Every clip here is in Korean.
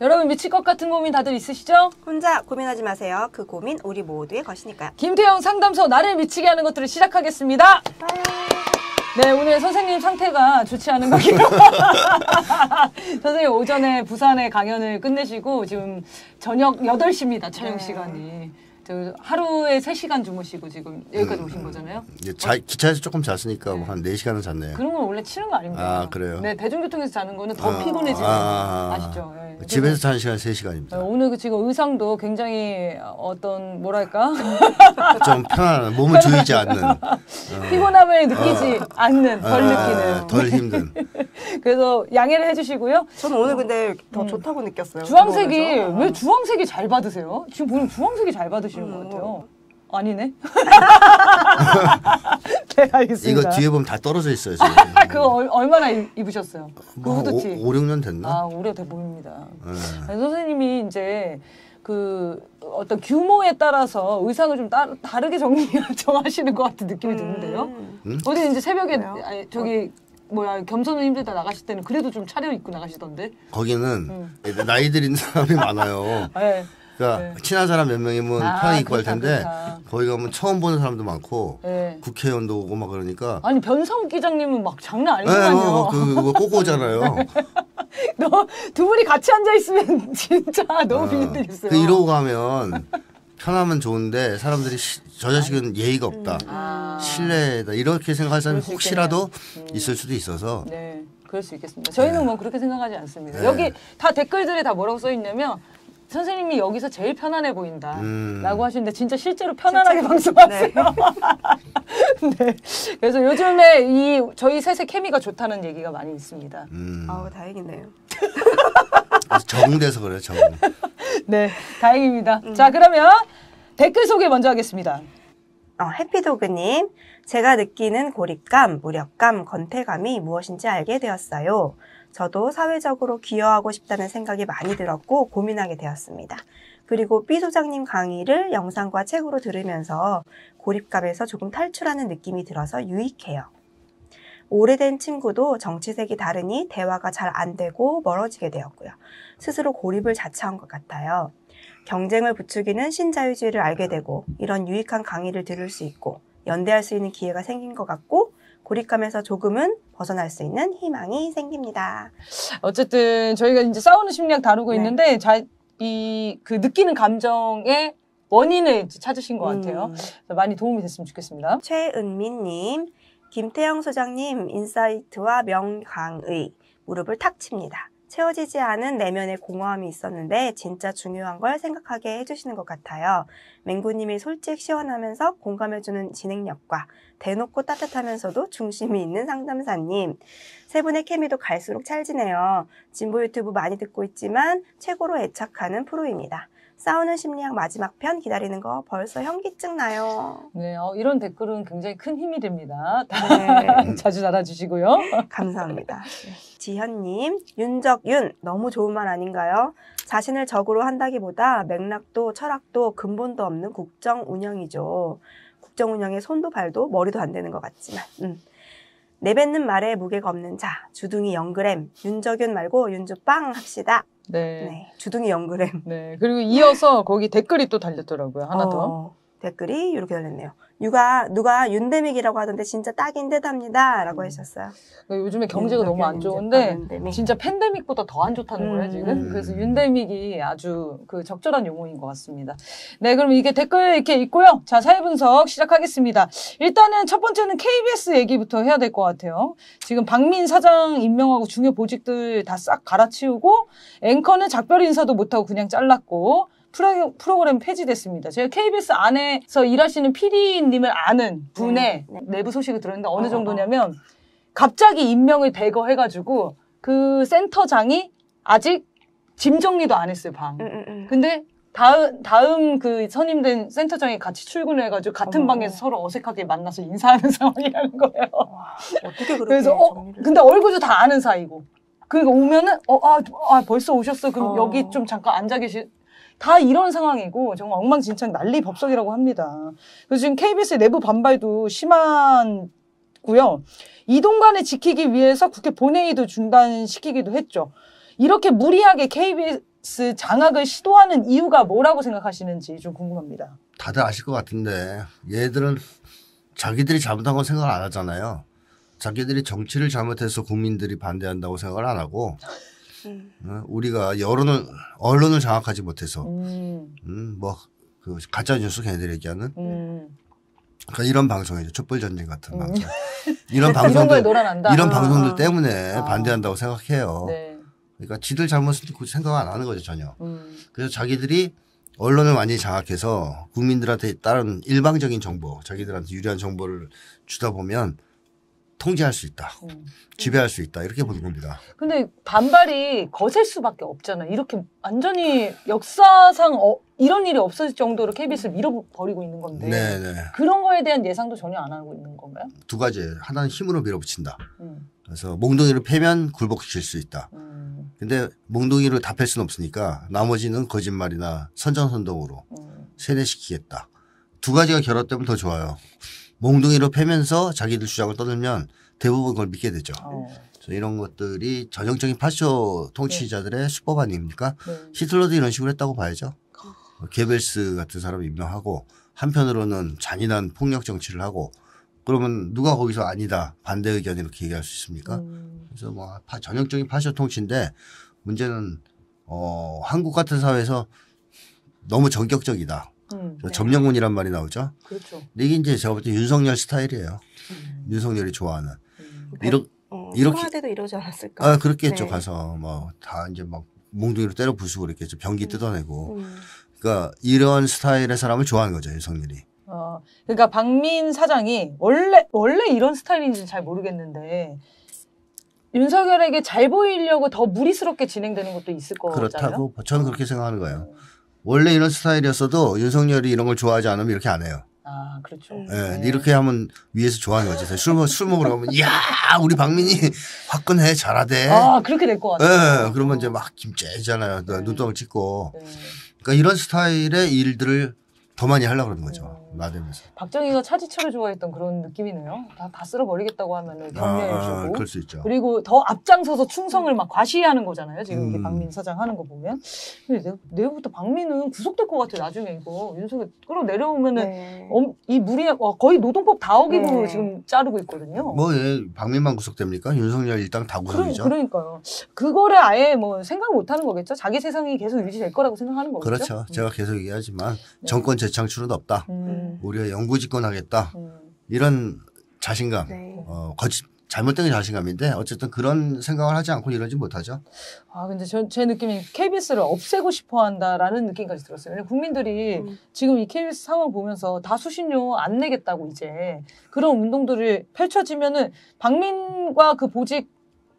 여러분 미칠 것 같은 고민 다들 있으시죠? 혼자 고민하지 마세요. 그 고민 우리 모두의 것이니까요. 김태형 상담소 나를 미치게 하는 것들을 시작하겠습니다. 아. 네, 오늘 선생님 상태가 좋지 않은 것 같아요. 선생님 오전에 부산에 강연을 끝내시고 지금 저녁 8시입니다. 촬영 네. 시간이. 저 하루에 세시간 주무시고 지금 여기까지 음, 오신 음. 거잖아요. 예, 자, 기차에서 조금 잤으니까 네. 뭐 한 네시간은 잤네요. 그런 건 원래 치는 거 아닙니까? 아, 그래요? 네, 대중교통에서 자는 거는 더 아, 피곤해지는 아, 아, 아. 시죠 예. 예. 집에서 잔 시간 세시간입니다 네, 오늘 그 지금 의상도 굉장히 어떤 뭐랄까? 좀편한 몸을 조이지 않는. 피곤함을 어. 느끼지 어. 않는, 덜 어, 느끼는. 어, 덜 힘든. 그래서 양해를 해주시고요. 저는 오늘 근데 더 음. 좋다고 느꼈어요. 주황색이, 왜 주황색이 잘 받으세요? 지금 보면 주황색이 잘 받으시죠? 계시는 것 같아요. 어. 아니네. 네, 알겠습니다. 이거 뒤에 보면 다 떨어져 있어요, 아, 지금. 그거 얼, 마나 입- 으셨어요그 뭐, 후드티. 5, 6년 됐나? 아, 오래돼 보입니다. 예. 네. 아니, 선생님이 이제 그 어떤 규모에 따라서 의상을 좀 따, 다르게 정리 정하시는 것 같은 느낌이 음. 드는데요. 음? 어디 이제 새벽에 아니, 저기 뭐야 겸손은 힘들다 나가실 때는 그래도 좀 차려 입고 나가시던데. 거기는 음. 나이 들인 사람이 많아요. 예. 그러니까 네. 친한 사람 몇 명이면 아, 평이 있고 할 텐데 그렇다. 거기 가면 처음 보는 사람도 많고 네. 국회의원도 오고 막 그러니까 아니 변성 기장님은 막 장난 네, 뭐 아니거든요. 네, 어, 그, 그거 꼬꼬잖아요. 너 두 분이 같이 앉아 있으면 진짜 너무 비리겠어요. 아, 그 이러고 가면 편하면 좋은데 사람들이 시, 저 자식은 아니, 예의가 없다, 음, 아. 신뢰다 이렇게 생각할 사람이 혹시라도 음. 있을 수도 있어서. 네. 그럴 수 있겠습니다. 저희는 네. 뭐 그렇게 생각하지 않습니다. 여기 다 댓글들에 다 뭐라고 써 있냐면 선생님이 여기서 제일 편안해 보인다라고 음. 하시는데 진짜 실제로 편안하게 방송하세요. 네. 네. 그래서 요즘에 이 저희 셋의 케미가 좋다는 얘기가 많이 있습니다. 음. 아우 다행이네요. 아, 적응돼서 그래요, 적응. 네, 다행입니다. 음. 자, 그러면 댓글 소개 먼저 하겠습니다. 어, 해피도그님, 제가 느끼는 고립감, 무력감, 건태감이 무엇인지 알게 되었어요. 저도 사회적으로 기여하고 싶다는 생각이 많이 들었고 고민하게 되었습니다. 그리고 B 소장님 강의를 영상과 책으로 들으면서 고립감에서 조금 탈출하는 느낌이 들어서 유익해요. 오래된 친구도 정치색이 다르니 대화가 잘 안 되고 멀어지게 되었고요. 스스로 고립을 자처한 것 같아요. 경쟁을 부추기는 신자유주의를 알게 되고 이런 유익한 강의를 들을 수 있고 연대할 수 있는 기회가 생긴 것 같고 고립감에서 조금은 벗어날 수 있는 희망이 생깁니다. 어쨌든 저희가 이제 싸우는 심리학 다루고 네. 있는데 이그 느끼는 감정의 원인을 찾으신 것 음. 같아요. 음. 많이 도움이 됐으면 좋겠습니다. 최은미님, 김태영 소장님 인사이트와 명강의 무릎을 탁 칩니다. 채워지지 않은 내면의 공허함이 있었는데 진짜 중요한 걸 생각하게 해주시는 것 같아요. 맹구님이 솔직 시원하면서 공감해주는 진행력과 대놓고 따뜻하면서도 중심이 있는 상담사님. 세 분의 케미도 갈수록 찰지네요. 진보 유튜브 많이 듣고 있지만 최고로 애착하는 프로입니다. 싸우는 심리학 마지막 편 기다리는 거 벌써 현기증 나요. 네, 어, 이런 댓글은 굉장히 큰 힘이 됩니다. 네. 자주 달아주시고요. 감사합니다. 지현님, 윤적윤, 너무 좋은 말 아닌가요? 자신을 적으로 한다기보다 맥락도 철학도 근본도 없는 국정 운영이죠. 국정 운영에 손도 발도 머리도 안 되는 것 같지만. 음. 내뱉는 말에 무게가 없는 자, 주둥이 영그 윤적윤 말고 윤주빵 합시다. 네. 네. 주둥이 연그램. 네. 그리고 이어서 거기 댓글이 또 달렸더라고요. 하나 어, 더. 댓글이 이렇게 달렸네요. 누가 누가 윤대믹이라고 하던데 진짜 딱인듯합니다라고 음. 하셨어요. 그러니까 요즘에 네, 경제가 윤 너무 안 좋은데 아, 진짜 팬데믹보다 더 안 좋다는 음. 거예요 지금. 음. 그래서 윤대믹이 아주 그 적절한 용어인 것 같습니다. 네, 그럼 이게 댓글 이렇게 있고요. 자, 사회 분석 시작하겠습니다. 일단은 첫 번째는 KBS 얘기부터 해야 될 것 같아요. 지금 박민 사장 임명하고 중요 보직들 다 싹 갈아치우고 앵커는 작별 인사도 못하고 그냥 잘랐고 프로, 그램 폐지됐습니다. 제가 KBS 안에서 일하시는 PD님을 아는 분의 네, 네. 내부 소식을 들었는데 어느 어, 어, 어. 정도냐면 갑자기 임명을 대거 해가지고 그 센터장이 아직 짐 정리도 안 했어요 방. 음, 음, 음. 근데 다음 다음 그 선임된 센터장이 같이 출근해가지고 을 같은 어. 방에서 서로 어색하게 만나서 인사하는 상황이라는 거예요. 와, 어떻게 그렇게 그래서 어 정리를... 근데 얼굴도 다 아는 사이고. 그러니까 오면은 어아 아, 벌써 오셨어. 그럼 어. 여기 좀 잠깐 앉아 계시 다 이런 상황이고 정말 엉망진창 난리 법석이라고 합니다. 그래서 지금 KBS 내부 반발도 심한 고요 이동관을 지키기 위해서 국회 본회의도 중단시키기도 했죠. 이렇게 무리하게 KBS 장악을 시도하는 이유가 뭐라고 생각하시는지 좀 궁금합니다. 다들 아실 것 같은데 얘들은 자기들이 잘못한 건생각안 하잖아요. 자기들이 정치를 잘못해서 국민들이 반대한다고 생각을 안 하고 음. 어? 우리가 여론을 언론을 장악하지 못해서 음. 음 뭐그 가짜 뉴스 걔네들 얘기하는 음. 그러니까 이런 방송이죠 촛불 전쟁 같은 음. 방송 이런 그 방송들 이런 방송들 아. 때문에 아. 반대한다고 생각해요. 네. 그러니까 지들 잘못을 생각 안 하는 거죠 전혀. 음. 그래서 자기들이 언론을 많이 장악해서 국민들한테 다른 일방적인 정보, 자기들한테 유리한 정보를 주다 보면 통제할 수 있다. 어. 지배할 수 있다. 이렇게 보는 겁니다. 근데 반발이 거셀 수밖에 없잖아요. 이렇게 완전히 역사상 어, 이런 일이 없어질 정도로 KBS를 밀어버리고 있는 건데 네네. 네. 그런 거에 대한 예상도 전혀 안 하고 있는 건가요? 두 가지. 하나는 힘으로 밀어붙인다. 음. 그래서 몽둥이를 패면 굴복시킬 수 있다. 음. 근데 몽둥이를 다팰 수는 없으니까 나머지는 거짓말이나 선전선동으로 음. 세뇌시키겠다. 두 가지가 결합되면 더 좋아요. 몽둥이로 패면서 자기들 주장을 떠들면 대부분 그걸 믿게 되죠. 어. 이런 것들이 전형적인 파쇼 통치자들의 네. 수법 아닙니까? 네. 히틀러도 이런 식으로 했다고 봐야죠. 아. 게벨스 같은 사람을 임명하고 한편으로는 잔인한 폭력 정치를 하고 그러면 누가 거기서 아니다 반대 의견 이렇게 얘기할 수 있습니까? 음. 그래서 뭐 파, 전형적인 파쇼 통치인데 문제는 어 한국 같은 사회에서 너무 전격적이다. 음, 네. 점령군이란 말이 나오죠. 그렇죠. 이게 이제 제가 볼 때 윤석열 스타일이에요. 음. 윤석열이 좋아하는. 음. 어, 이렇게 이렇게 때도 이러지 않았을까? 아 그렇겠죠. 네. 가서 뭐 다 이제 막 몽둥이로 때려 부수고 이렇겠죠. 변기 음. 뜯어내고. 음. 그러니까 이런 스타일의 사람을 좋아하는 거죠 윤석열이. 어, 그러니까 박민 사장이 원래 원래 이런 스타일인지잘 모르겠는데 윤석열에게 잘 보이려고 더 무리스럽게 진행되는 것도 있을 거잖아요. 그렇다고 저는 그렇게 생각하는 거예요. 음. 원래 이런 스타일이었어도 윤석열이 이런 걸 좋아하지 않으면 이렇게 안 해요. 아, 그렇죠. 네. 네. 이렇게 하면 위에서 좋아하는 거지. 술, 술 먹으러 가면, 야 우리 박민이 화끈해, 잘하대. 아, 그렇게 될 것 같아요. 네. 그러면 이제 막 김째잖아요. 네. 눈동을 찍고. 네. 그러니까 이런 스타일의 일들을 더 많이 하려고 그러는 거죠. 네. 나대면서. 박정희가 차지철을 좋아했던 그런 느낌이네요. 다, 다 쓸어버리겠다고 하면은 경례해주고. 아, 아 그럴 수 있죠. 그리고 더 앞장서서 충성을 막 과시하는 거잖아요. 지금 음. 박민 사장 하는 거 보면. 근데 내, 부터 박민은 구속될 것 같아요. 나중에 이거 윤석열 끌어내려오면은 네. 엄, 이 무리 어, 거의 노동법 다 어기고 네. 지금 자르고 있거든요. 뭐 예, 박민만 구속됩니까? 윤석열 일당 다 구속이죠. 그러, 니까요 그거를 아예 뭐 생각 못하는 거겠죠. 자기 세상이 계속 유지될 거라고 생각하는 거죠 그렇죠. 제가 음. 계속 얘기하지만 네. 정권 재창출은 없다. 음. 음. 우리가 영구 집권하겠다 음. 이런 자신감, 네. 어, 거짓, 잘못된 자신감인데 어쨌든 그런 생각을 하지 않고 이러지 못하죠. 아 근데 저, 제 느낌이 KBS를 없애고 싶어한다라는 느낌까지 들었어요. 국민들이 음. 지금 이 KBS 상황 보면서 다 수신료 안 내겠다고 이제 그런 운동들이 펼쳐지면은 박민과 그 보직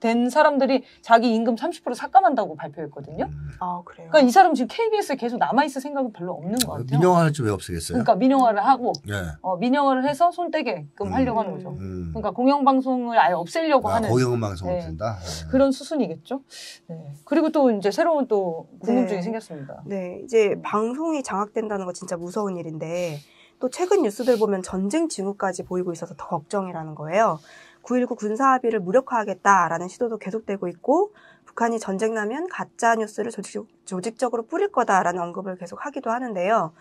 된 사람들이 자기 임금 30% 삭감한다고 발표했거든요. 아 그래요. 그니까이 사람 지금 KBS에 계속 남아 있을 생각은 별로 없는 것 같아요. 민영화를 좀 왜 없애겠어요? 그니까 민영화를 하고 예. 어, 민영화를 해서 손 떼게끔 음. 하려고 하는 거죠. 음. 그니까 공영방송을 아예 없애려고 아, 하는 공영방송 네. 없앤다 네. 그런 수순이겠죠. 네. 그리고 또 이제 새로운 또 궁금증이 네. 생겼습니다. 네, 이제 방송이 장악된다는 거 진짜 무서운 일인데. 또 최근 뉴스들 보면 전쟁 징후까지 보이고 있어서 더 걱정이라는 거예요. 9.19 군사합의를 무력화하겠다라는 시도도 계속되고 있고 북한이 전쟁 나면 가짜 뉴스를 조직, 적으로 뿌릴 거다라는 언급을 계속 하기도 하는데요.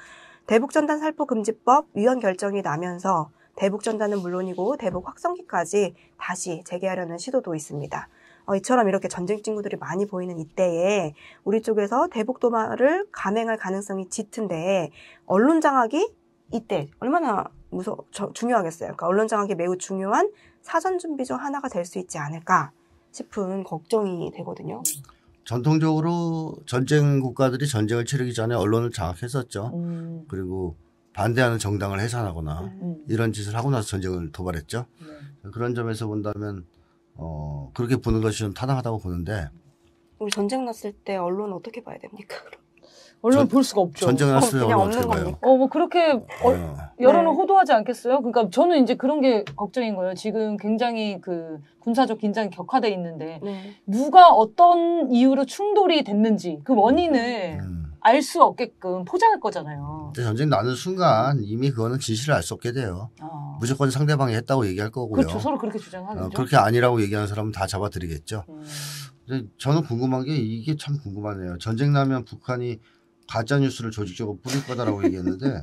대북전단 살포 금지법 위헌 결정이 나면서 대북전단은 물론이고 대북 확성기까지 다시 재개하려는 시도도 있습니다. 어, 이처럼 이렇게 전쟁 친구들이 많이 보이는 이때에 우리 쪽에서 대북 도마를 감행할 가능성이 짙은데 언론 장악이 이때 얼마나 무서 중요하겠어요. 그러니까 언론 장악이 매우 중요한 사전 준비 중 하나가 될 수 있지 않을까 싶은 걱정이 되거든요. 전통적으로 전쟁 국가들이 전쟁을 치르기 전에 언론을 장악했었죠. 음. 그리고 반대하는 정당을 해산하거나 음, 음. 이런 짓을 하고 나서 전쟁을 도발했죠. 네. 그런 점에서 본다면 어, 그렇게 보는 것이 좀 타당하다고 보는데 우리 전쟁 났을 때 언론 어떻게 봐야 됩니까? 그럼? 언론 볼 수가 없죠. 전쟁 났으면 어, 그 없는 어떻요 어, 뭐 그렇게 어, 네. 여론을 네. 호도하지 않겠어요? 그러니까 저는 이제 그런 게 걱정인 거예요. 지금 굉장히 그 군사적 긴장이 격화돼 있는데 네. 누가 어떤 이유로 충돌이 됐는지 그 원인을 음. 알수 없게끔 포장할 거잖아요. 근데 전쟁 나는 순간 이미 그거는 진실을 알 수 없게 돼요. 어. 무조건 상대방이 했다고 얘기할 거고요. 그렇죠. 서로 그렇게 주장하죠. 어, 그렇게 아니라고 얘기하는 사람은 다잡아드리겠죠 음. 저는 궁금한 게 이게 참 궁금하네요. 전쟁 나면 북한이 가짜 뉴스를 조직적으로 뿌릴 거다라고 얘기했는데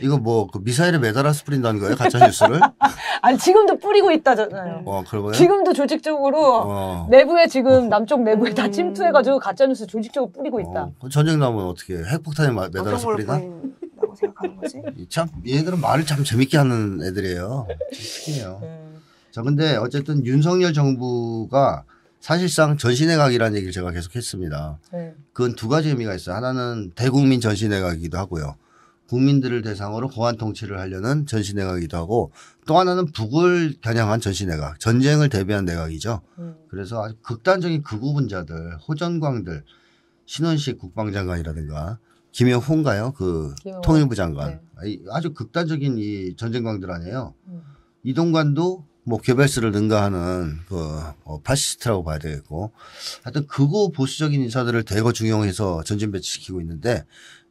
이거 뭐 그 미사일에 매달아서 뿌린다는 거예요 가짜 뉴스를? 아니 지금도 뿌리고 있다잖아요. 어 지금도 조직적으로 어. 내부에 지금 어. 남쪽 내부에 다 음. 침투해가지고 가짜 뉴스 조직적으로 뿌리고 있다. 어, 그 전쟁 나면 어떻게 핵폭탄에 매달아 뿌리나? 생각하는 거지? 참 얘들은 말을 참 재밌게 하는 애들이에요. 특이해요. 음. 자 근데 어쨌든 윤석열 정부가 사실상 전시내각이라는 얘기를 제가 계속 했습니다. 네. 그건 두 가지 의미가 있어요. 하나는 대국민 전시내각이기도 하고요. 국민들을 대상으로 고안 통치를 하려는 전시내각이기도 하고 또 하나는 북을 겨냥한 전시내각, 전쟁을 대비한 내각이죠. 음. 그래서 아주 극단적인 극우 분자들, 호전광들, 신원식 국방장관이라든가 김영호인가요? 그 통일부 장관. 네. 아주 극단적인 이 전쟁광들 아니에요. 음. 이동관도 뭐 개발수를 능가하는 그 어, 파시스트라고 봐야 되겠고 하여튼 그거 보수적인 인사들을 대거 중용해서 전진 배치시키고 있는데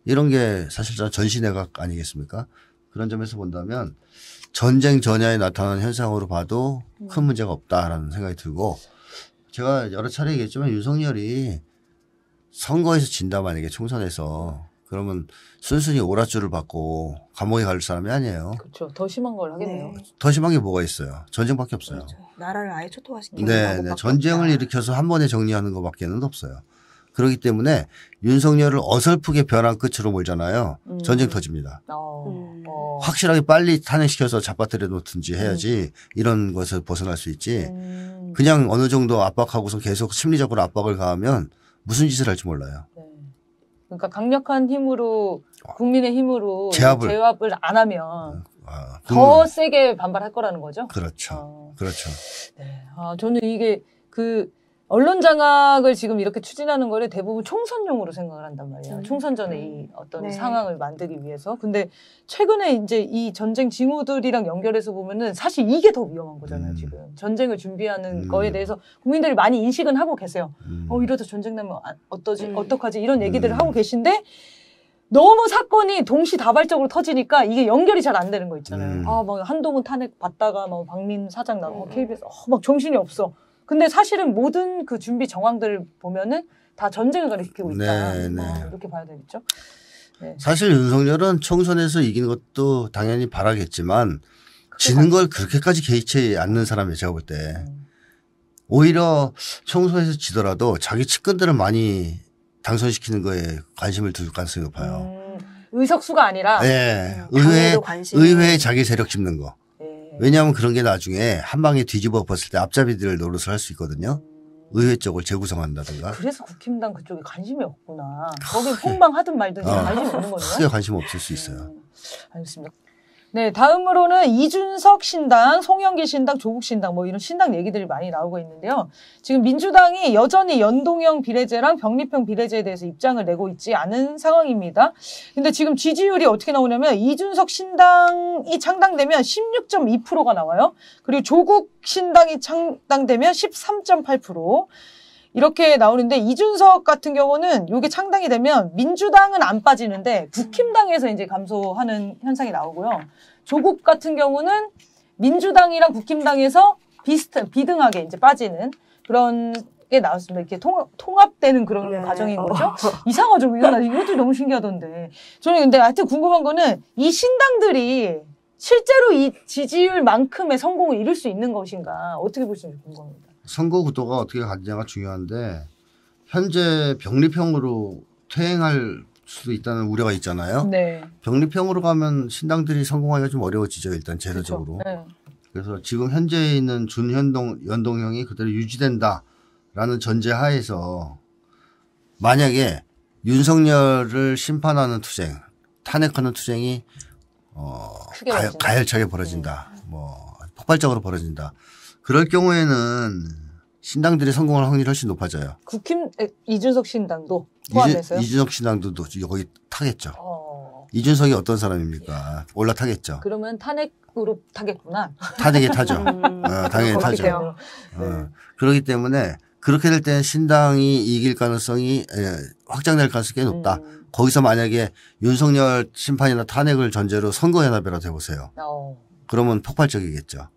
이런 게 사실상 전시내각 아니겠습니까? 그런 점에서 본다면 전쟁 전야에 나타난 현상으로 봐도 네. 큰 문제가 없다라는 생각이 들고 제가 여러 차례 얘기했지만 윤석열이 선거에서 진다 만약에 총선에서 그러면 순순히 오라주를 받고 감옥에 갈 사람이 아니에요. 그렇죠. 더 심한 걸 하겠네요. 네. 더 심한 게 뭐가 있어요? 전쟁밖에 없어요. 그렇죠. 나라를 아예 초토화시키 네, 네. 전쟁을 없다. 일으켜서 한 번에 정리하는 것밖에는 없어요. 그렇기 때문에 윤석열을 어설프게 변한 끝으로 몰잖아요. 음. 전쟁 터집니다. 어. 음. 어. 확실하게 빨리 탄핵시켜서 잡아뜨려 놓든지 해야지 음. 이런 것을 벗어날 수 있지. 음. 그냥 어느 정도 압박하고서 계속 심리적으로 압박을 가하면 무슨 짓을 할지 몰라요. 네. 그러니까 강력한 힘으로 아, 국민의 힘으로 제압을, 제압을 안 하면 아, 그, 더 세게 반발할 거라는 거죠. 그렇죠. 어. 그렇죠. 네. 아, 저는 이게 그 언론 장악을 지금 이렇게 추진하는 거를 대부분 총선용으로 생각을 한단 말이야. 음. 총선 전에 음. 이 어떤 네. 상황을 만들기 위해서. 근데 최근에 이제 이 전쟁 징후들이랑 연결해서 보면은 사실 이게 더 위험한 거잖아요, 음. 지금. 전쟁을 준비하는 음. 거에 대해서 국민들이 많이 인식은 하고 계세요. 음. 어, 이러다 전쟁 나면 아, 어떠지, 음. 어떡하지? 이런 얘기들을 하고 계신데 너무 사건이 동시다발적으로 터지니까 이게 연결이 잘 안 되는 거 있잖아요. 아, 막 한동훈 탄핵 받다가 막 박민 사장 나고 KBS, 어, 막 정신이 없어. 근데 사실은 모든 그 준비 정황들을 보면은 다 전쟁을 가리키고 있다. 네, 뭐 네. 아, 이렇게 봐야 되겠죠. 네. 사실 윤석열은 총선에서 이긴 것도 당연히 바라겠지만 지는 걸 그렇게까지 개의치 않는 사람이에요. 제가 볼 때. 음. 오히려 총선에서 지더라도 자기 측근들을 많이 당선시키는 거에 관심을 둘 가능성이 높아요. 음, 의석수가 아니라 네. 음, 의회, 의회 자기 세력 짚는 거. 왜냐하면 그런 게 나중에 한 방에 뒤집어 봤을때 앞잡이들 을 노릇을 할 수 있거든요. 의회 쪽을 재구성한다든가. 그래서 국힘당 그쪽에 관심이 없구나. 거기 폭망하든 말든 어, 관심이 없는 거예요. 크게 관심 없을 수 있어요. 음. 알겠습니다. 네, 다음으로는 이준석 신당, 송영길 신당, 조국 신당 뭐 이런 신당 얘기들이 많이 나오고 있는데요. 지금 민주당이 여전히 연동형 비례제랑 병립형 비례제에 대해서 입장을 내고 있지 않은 상황입니다. 근데 지금 지지율이 어떻게 나오냐면 이준석 신당이 창당되면 16.2%가 나와요. 그리고 조국 신당이 창당되면 13.8%. 이렇게 나오는데 이준석 같은 경우는 이게 창당이 되면 민주당은 안 빠지는데 국힘당에서 이제 감소하는 현상이 나오고요. 조국 같은 경우는 민주당이랑 국힘당에서 비슷 비등하게 이제 빠지는 그런 게 나왔습니다. 이렇게 통, 통합되는 그런 네. 과정인 어. 거죠. 어. 이상하죠. 이건 이것도 너무 신기하던데. 저는 근데 하여튼 궁금한 거는 이 신당들이 실제로 이 지지율만큼의 성공을 이룰 수 있는 것인가 어떻게 보시는지 궁금합니다. 선거 구도가 어떻게 가느냐가 중요한데 현재 병리형으로 퇴행할 수도 있다는 우려가 있잖아요. 네. 병리형으로 가면 신당들이 성공하기가 좀 어려워지죠. 일단 제도적으로. 네. 그래서 지금 현재 있는 준현동 연동형이 그대로 유지된다라는 전제 하에서 만약에 윤석열을 심판하는 투쟁, 탄핵하는 투쟁이 어 가열, 가열차게 벌어진다. 네. 뭐 폭발적으로 벌어진다. 그럴 경우에는 신당들이 성공할 확률이 훨씬 높아져요. 국힘 이준석 신당도 포함해서요? 이준, 석 신당도 거기 타겠죠. 어... 이준석이 어떤 사람입니까? 예. 올라타겠죠. 그러면 탄핵으로 타겠구나. 탄핵에 타죠. 음... 어, 당연히 타죠. 어, 네. 그렇기 때문에 그렇게 될 때는 신당이 이길 가능성이 예, 확장될 가능성이 꽤 높다. 음. 거기서 만약에 윤석열 심판이나 탄핵을 전제로 선거연합이라도 해보세요. 어. 그러면 폭발적이겠죠.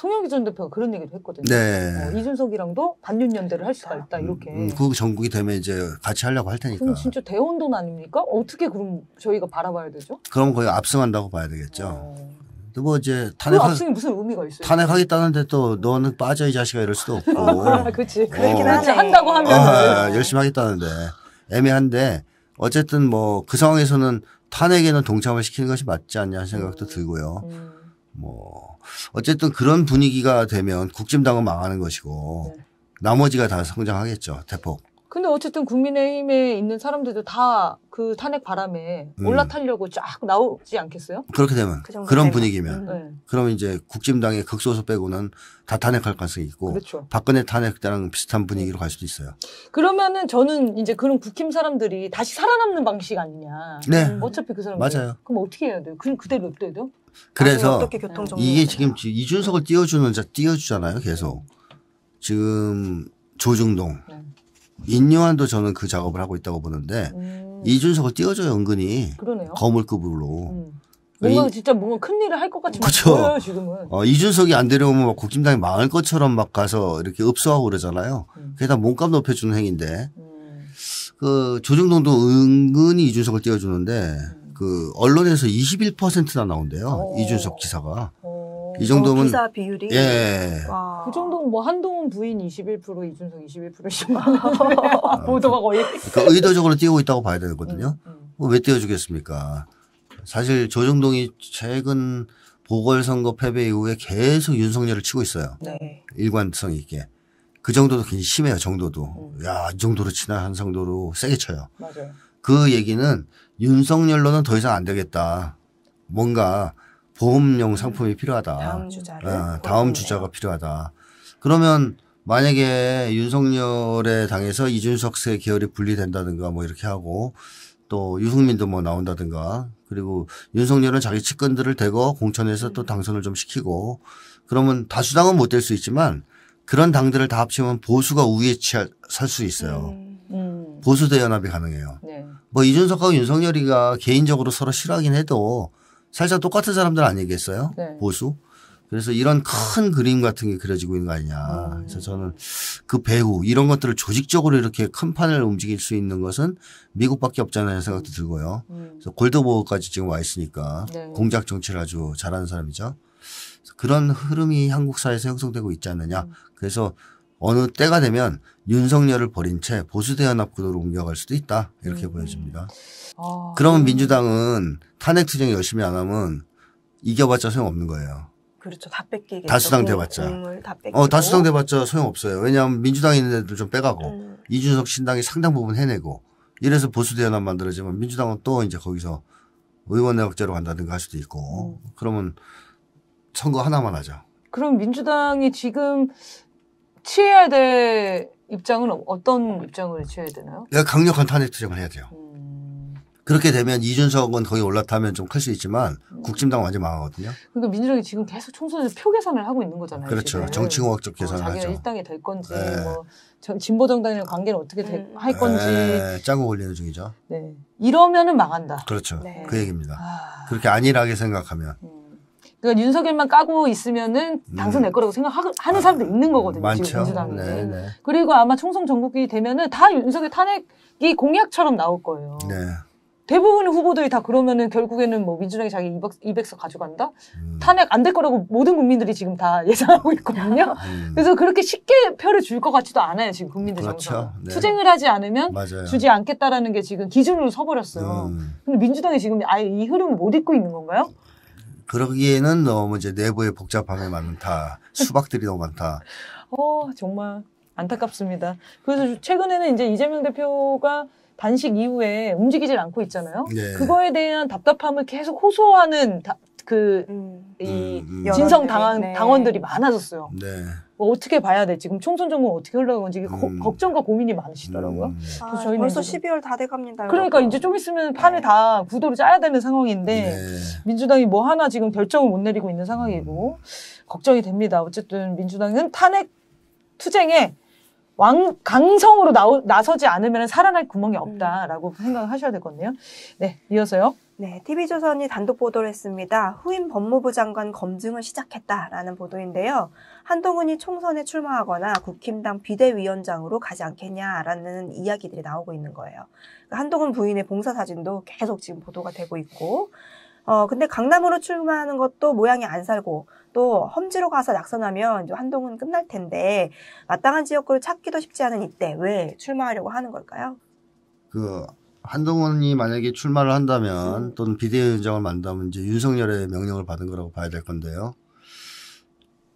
송영기 전 대표가 그런 얘기도 했거든요. 네. 어, 이준석이랑도 반윤연대를 할 수가 있다 음, 이렇게. 음, 그 전국이 되면 이제 같이 하려고 할 테니까. 그럼 진짜 대혼돈 아닙니까? 어떻게 그럼 저희가 바라봐야 되죠? 그럼 거의 압승한다고 봐야 되겠죠. 어. 뭐 이제 탄핵 압승이 무슨 의미가 있어요? 탄핵하겠다는데 또 너는 빠져 이 자식아 이럴 수도 없고. 그렇지. 그렇긴 하지. 한다고 하면 아, 열심히 하겠다는데 애매한데 어쨌든 뭐 그 상황에서는 탄핵에는 동참을 시키는 것이 맞지 않냐 생각도 음. 들고요. 음. 뭐 어쨌든 그런 분위기가 되면 국진당은 망하는 것이고 네. 나머지가 다 성장하겠죠. 대폭. 근데 어쨌든 국민의힘에 있는 사람들도 다 그 탄핵 바람에 음. 올라타려고 쫙 나오지 않겠어요? 그렇게 되면 그 그런 분위기면 음. 네. 그면 이제 국진당의 극소수 빼고는 다 탄핵할 가능성이 있고 그렇죠. 박근혜 탄핵 때랑 비슷한 분위기로 갈 수도 있어요. 그러면은 저는 이제 그런 국힘 사람들이 다시 살아남는 방식 아니냐. 네. 어차피 그 사람들 맞아요. 그럼 어떻게 해야 돼요? 그냥 그대로 냅둬야 돼요? 그래서 이게 지금 이준석을 띄워주는 자 띄워주잖아요. 계속 지금 조중동, 네. 인요한도 저는 그 작업을 하고 있다고 보는데 음. 이준석을 띄워줘요 은근히 그러네요. 거물급으로. 음. 뭔가 이, 진짜 뭔가 큰 일을 할 것 같이 그렇죠 지금은. 어, 이준석이 안 데려오면 막 국진당이 망할 것처럼 막 가서 이렇게 읍소하고 그러잖아요. 음. 그게 다 몸값 높여주는 행인데 위 음. 그 조중동도 은근히 이준석을 띄워주는데 음. 그 언론에서 21%나 나온대요. 오. 어. 이준석 지사가. 어. 이 정도면 어, 기사 비율이 예. 그 정도면 뭐 한동훈 부인 21% 이준석 21%씩 아, 보도가 거의 그러니까 의도적으로 띄우고 있다고 봐야 되거든요. 음, 음. 뭐왜 띄워주겠습니까? 사실 조정동이 최근 보궐선거 패배 이후에 계속 윤석열을 치고 있어요. 네. 일관성 있게. 그 정도도 굉장히 심해요. 정도도. 음. 야, 이 정도로 치나 한 정도로 세게 쳐요. 맞아요. 그 얘기는 윤석열로는 더 이상 안 되겠다. 뭔가 보험용 상품이 필요하다. 다음 주자를. 아, 다음 주자가 필요하다. 그러면 만약에 윤석열에당해서 이준석 세 계열이 분리된다든가 뭐 이렇게 하고 또 유승민도 뭐 나온다든가 그리고 윤석열은 자기 측근들을 대거 공천해서 또 당선을 좀 시키고 그러면 다수당은 못 될 수 있지만 그런 당들을 다 합치면 보수가 우위에 설 수 있어요. 음. 보수 대연합이 가능해요. 네. 뭐 이준석하고 윤석열이가 개인적으로 서로 싫어하긴 해도 살짝 똑같은 사람들 아니겠어요? 네. 보수. 그래서 이런 큰 그림 같은 게 그려지고 있는 거 아니냐. 아. 그래서 저는 그 배후 이런 것들을 조직적으로 이렇게 큰 판을 움직일 수 있는 것은 미국밖에 없잖아요 생각도 들고요. 음. 그래서 골드보어까지 지금 와 있으니까 네. 공작 정치를 아주 잘하는 사람이죠. 그런 흐름이 한국 사회에서 형성되고 있지 않느냐. 음. 그래서 어느 때가 되면 윤석열을 버린 채 보수대연합 구도로 옮겨갈 수도 있다 이렇게 음. 보여집니다. 아. 그러면 민주당은 탄핵 투쟁 열심히 안 하면 이겨봤자 소용없는 거예요. 그렇죠. 다 뺏기겠죠. 다수당 돼봤자. 어, 다수당 돼봤자 소용없어요. 왜냐하면 민주당 있는 애들 좀 빼가고 음. 이준석 신당이 상당 부분 해내고 이래서 보수대연합 만들어지면 민주당은 또 이제 거기서 의원 내각제로 간다든가 할 수도 있고 음. 그러면 선거 하나만 하자. 그럼 민주당이 지금 취해야 될 입장은 어- 어떤 입장을 취해야 되나요? 내가 강력한 탄핵 투쟁을 해야 돼요. 음. 그렇게 되면 이준석은 거기 올라타면 좀 클 수 있지만 음. 국진당 완전 망하거든요. 그러니까 민주당이 지금 계속 총선에서 표 계산을 하고 있는 거잖아요. 그렇죠. 정치공학적 계산을 어, 자기가 일당이 될 건지 네. 뭐 진보 정당이 관계는 어떻게 네. 할 건지 짜고 네, 올리는 중이죠. 네. 이러면은 망한다. 그렇죠. 네. 그 얘기입니다. 아. 그렇게 안일하게 생각하면. 음. 그러니까 윤석열만 까고 있으면은 음. 당선될 거라고 생각하는 사람도 있는 거거든요. 많죠. 지금 민주당이. 네네. 그리고 아마 총선 전국이 되면은 다 윤석열 탄핵이 공약처럼 나올 거예요. 네. 대부분의 후보들이 다 그러면은 결국에는 뭐 민주당이 자기 200, 석 가져간다? 음. 탄핵 안 될 거라고 모든 국민들이 지금 다 예상하고 있거든요. 음. 그래서 그렇게 쉽게 표를 줄 것 같지도 않아요, 지금 국민들 정서. 그 네. 투쟁을 하지 않으면 맞아요. 주지 않겠다라는 게 지금 기준으로 서버렸어요. 음. 근데 민주당이 지금 아예 이 흐름을 못잊고 있는 건가요? 그러기에는 너무 이제 내부의 복잡함에 많다. 수박들이 너무 많다. 어, 정말 안타깝습니다. 그래서 최근에는 이제 이재명 대표가 단식 이후에 움직이질 않고 있잖아요. 네. 그거에 대한 답답함을 계속 호소하는 다, 그, 음, 이 음, 음. 진성 당원, 네. 당원들이 많아졌어요. 네. 뭐 어떻게 봐야 돼? 지금 총선 정권 어떻게 흘러가는지 음. 걱정과 고민이 많으시더라고요. 음. 아, 저희 벌써 지금... 12월 다 돼갑니다. 그러니까 여러분. 이제 좀 있으면 네. 판을 다 구도를 짜야 되는 상황인데 네. 민주당이 뭐 하나 지금 결정을 못 내리고 있는 상황이고 걱정이 됩니다. 어쨌든 민주당은 탄핵 투쟁에 왕, 강성으로 나오, 나서지 않으면 살아날 구멍이 음. 없다라고 음. 생각하셔야 될 것같네요 네, 이어서요. 네, TV조선이 단독 보도를 했습니다. 후임 법무부 장관 검증을 시작했다라는 보도인데요. 한동훈이 총선에 출마하거나 국힘당 비대위원장으로 가지 않겠냐라는 이야기들이 나오고 있는 거예요. 그러니까 한동훈 부인의 봉사 사진도 계속 지금 보도가 되고 있고, 어, 근데 강남으로 출마하는 것도 모양이 안 살고, 또 험지로 가서 낙선하면 이제 한동훈 끝날 텐데, 마땅한 지역구를 찾기도 쉽지 않은 이때, 왜 출마하려고 하는 걸까요? 그, 한동훈이 만약에 출마를 한다면, 음. 또는 비대위원장을 만다면 이제 윤석열의 명령을 받은 거라고 봐야 될 건데요.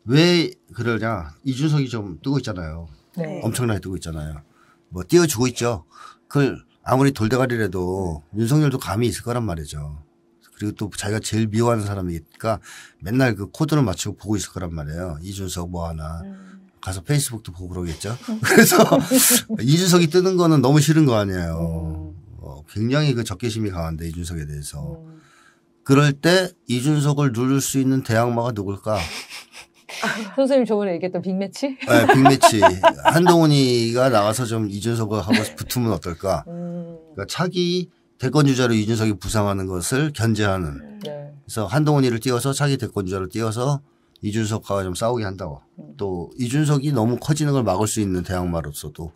왜 그러냐. 이준석이 좀 뜨고 있잖아요. 네. 엄청나게 뜨고 있잖아요. 뭐 띄워주고 있죠. 그걸 아무리 돌대가리라도 윤석열도 감이 있을 거란 말이죠. 그리고 또 자기가 제일 미워하는 사람이니까 맨날 그 코드를 맞추고 보고 있을 거란 말이에요. 이준석 뭐 하나. 음. 가서 페이스북도 보고 그러겠죠. 그래서 이준석이 뜨는 거는 너무 싫은 거 아니에요. 음. 어, 굉장히 그 적개심이 강한데 이준석에 대해서. 음. 그럴 때 이준석을 누를 수 있는 대항마가 누굴까? 선생님 저번에 얘기했던 빅매치? 네, 빅매치. 한동훈이가 나와서 좀 이준석하고 붙으면 어떨까. 음. 그러니까 차기 대권 주자로 이준석이 부상하는 것을 견제하는. 네. 그래서 한동훈이를 띄워서 차기 대권 주자로 띄워서 이준석과 좀 싸우게 한다고. 음. 또 이준석이 너무 커지는 걸 막을 수 있는 대항마로서도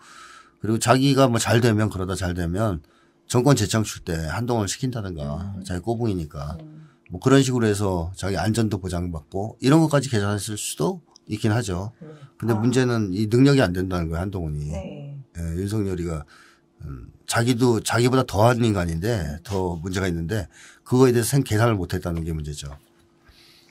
그리고 자기가 뭐 잘 되면 그러다 잘 되면 정권 재창출 때 한동훈을 시킨다든가 음. 자기 꼬붕이니까. 음. 뭐 그런 식으로 해서 자기 안전도 보장받고 이런 것까지 계산했을 수도 있긴 하죠. 근데 아. 문제는 이 능력이 안 된다는 거예요 한동훈이. 네. 예, 윤석열이가 음, 자기도 자기보다 더 한 인간인데 더 문제가 있는데 그거에 대해서 생 계산을 못했다는 게 문제죠.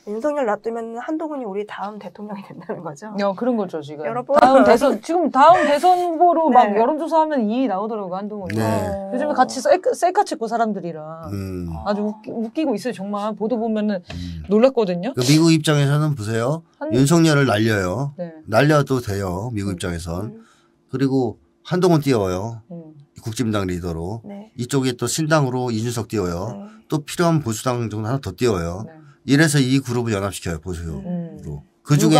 윤석열 놔두면 한동훈이 우리 다음 대통령이 된다는 거죠. 어, 그런 거죠 지금. 여러분 다음 대선 지금 다음 대선 후보로 네. 막 여론조사하면 2위 나오더라고 한동훈이. 네. 요즘에 같이 셀카, 찍고 사람들이랑 음. 아주 웃기, 고 있어요 정말 보도 보면은 음. 놀랐거든요. 그 미국 입장에서는 보세요 한... 윤석열을 날려요. 네. 날려도 돼요 미국 입장에선 음. 그리고 한동훈 띄워요. 음. 국진당 리더로 네. 이쪽에 또 신당으로 이준석 띄워요. 네. 또 필요한 보수당 정도 하나 더 띄워요. 네. 이래서 이 그룹을 연합시켜요 보수로. 음. 그 중에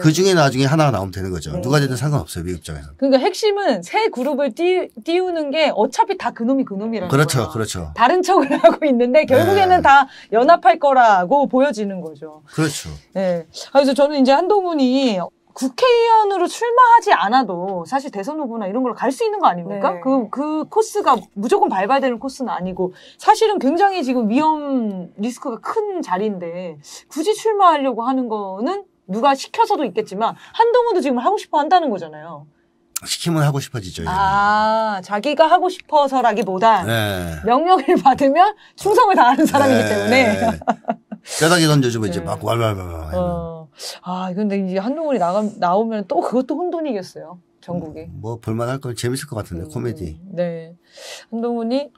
그 중에 나중에 하나가 나오면 되는 거죠. 네. 누가 되든 상관없어요 미국 입장에서. 그러니까 핵심은 새 그룹을 띄, 띄우는 게 어차피 다 그놈이 그놈이라는 그렇죠, 거예 그렇죠. 다른 척을 하고 있는데 결국에는 네. 다 연합할 거라고 보여지는 거죠. 그렇죠. 네. 그래서 저는 이제 한동훈이 국회의원으로 출마하지 않아도 사실 대선 후보나 이런 걸 갈 수 있는 거 아닙니까? 그그 네. 그 코스가 무조건 밟아야 되는 코스는 아니고 사실은 굉장히 지금 위험 리스크가 큰 자리인데 굳이 출마하려고 하는 거는 누가 시켜서도 있겠지만 한동훈도 지금 하고 싶어 한다는 거잖아요. 시키면 하고 싶어지죠. 아, 자기가 하고 싶어서라기보다 네. 명령을 받으면 충성을 다하는 사람이기 네. 때문에. 네. 뼈다귀 던져주면 이제 막 왈왈왈왈. 어. 아, 근데 이제 한동훈이 나가, 나오면 또 그것도 혼돈이겠어요. 전국이. 음, 뭐 볼만할 건 재밌을 것 같은데 음, 코미디. 네. 한동훈이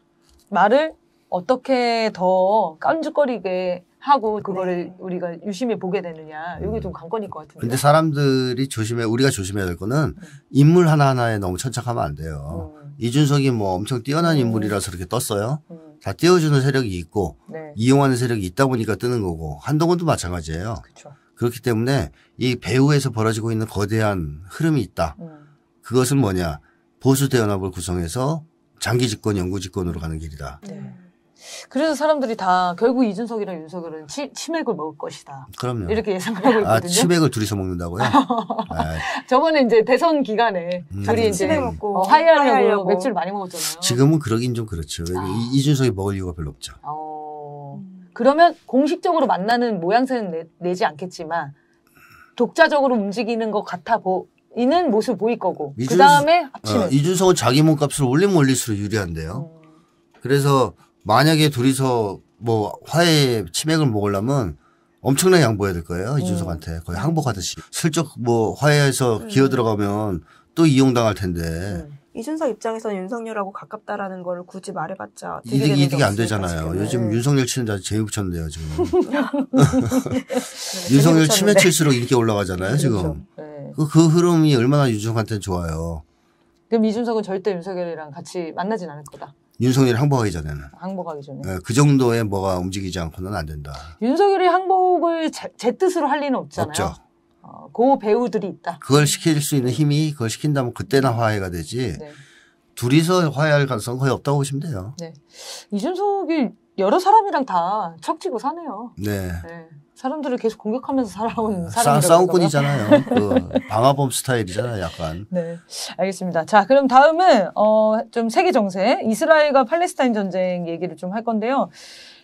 말을 어떻게 더 깐죽거리게 하고 그거를 네. 우리가 유심히 보게 되느냐 이게 음. 좀 관건일 것 같은데. 근데 사람들이 조심해 우리가 조심해야 될 거는 음. 인물 하나 하나에 너무 천착하면 안 돼요. 음. 이준석이 뭐 엄청 뛰어난 음. 인물이라서 이렇게 떴어요. 음. 다 띄워주는 세력이 있고 네. 이용하는 세력이 있다 보니까 뜨는 거고 한동훈도 마찬가지예요. 그쵸. 그렇기 때문에 이 배후에서 벌어지고 있는 거대한 흐름이 있다. 음. 그것은 뭐냐. 보수 대연합을 구성해서 장기 집권, 영구 집권으로 가는 길이다. 네. 그래서 사람들이 다 결국 이준석이랑 윤석열은 치, 맥을 먹을 것이다. 그럼요. 이렇게 예상하고 아, 있거든요. 아, 치맥을 둘이서 먹는다고요? 네. 저번에 이제 대선 기간에 음. 둘이 네. 이제 치맥 먹고 화해하려고, 화해하려고 맥주를 많이 먹었잖아요. 지금은 그러긴 좀 그렇죠. 아. 이준석이 먹을 이유가 별로 없죠. 어. 그러면 공식적으로 만나는 모양새는 내, 내지 않겠지만 독자적으로 움직이는 것 같아 보이는 모습 보일 거고 그 다음에 합치는 아, 어, 이준석은 자기 몸값을 올리면 올릴수록 유리한데요. 음. 그래서 만약에 둘이서 뭐 화해 치맥을 먹으려면 엄청난 양보해야 될 거예요 음. 이준석한테 거의 항복하듯이 슬쩍 뭐 화해해서 음. 기어 들어가면 또 이용당할 텐데 음. 이준석 입장에서는 윤석열하고 가깝다라는 걸 굳이 말해봤자 이득이 이득이 안 되잖아요. 요즘 네. 윤석열 치는 자 제육쳤네요 지금. 윤석열 치면 칠수록 이렇게 올라가잖아요 네, 지금. 그렇죠. 네. 그, 그 흐름이 얼마나 윤석한테는 좋아요. 그럼 이준석은 절대 윤석열이랑 같이 만나진 않을 거다. 윤석열이 항복하기 전에는. 항복하기 전에. 네, 그 정도의 뭐가 움직이지 않고는 안 된다. 윤석열이 항복을 제, 제 뜻으로 할 리는 없잖아요. 없죠. 어, 고 배우들이 있다. 그걸 시킬 수 있는 힘이 그걸 시킨다면 그때나 화해가 되지. 네. 둘이서 화해할 가능성은 거의 없다고 보시면 돼요. 네. 이준석이 여러 사람이랑 다 척지고 사네요. 네. 네. 사람들을 계속 공격하면서 살아온 네. 사람 싸움꾼이잖아요. 그 방화범 스타일이잖아요, 약간. 네, 알겠습니다. 자, 그럼 다음은 어, 좀 세계 정세, 이스라엘과 팔레스타인 전쟁 얘기를 좀 할 건데요.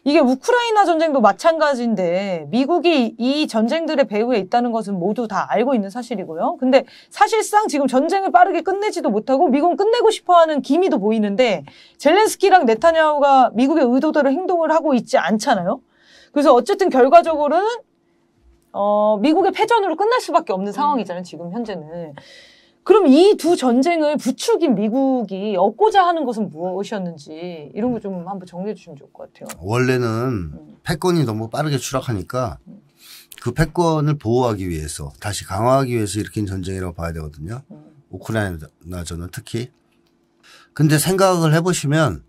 이게 우크라이나 전쟁도 마찬가지인데 미국이 이 전쟁들의 배후에 있다는 것은 모두 다 알고 있는 사실이고요. 근데 사실상 지금 전쟁을 빠르게 끝내지도 못하고 미국은 끝내고 싶어하는 기미도 보이는데 젤렌스키랑 네타냐후가 미국의 의도대로 행동을 하고 있지 않잖아요. 그래서 어쨌든 결과적으로는 어, 미국의 패전으로 끝날 수밖에 없는 상황이잖아요. 지금 현재는. 그럼 이 두 전쟁을 부추긴 미국이 얻고자 하는 것은 무엇이었는지 이런 거 좀 한번 정리해 주시면 좋을 것 같아요. 원래는 음. 패권이 너무 빠르게 추락하니까 음. 그 패권을 보호하기 위해서 다시 강화하기 위해서 일으킨 전쟁이라고 봐야 되거든요. 음. 우크라이나전은 특히. 근데 생각을 해보시면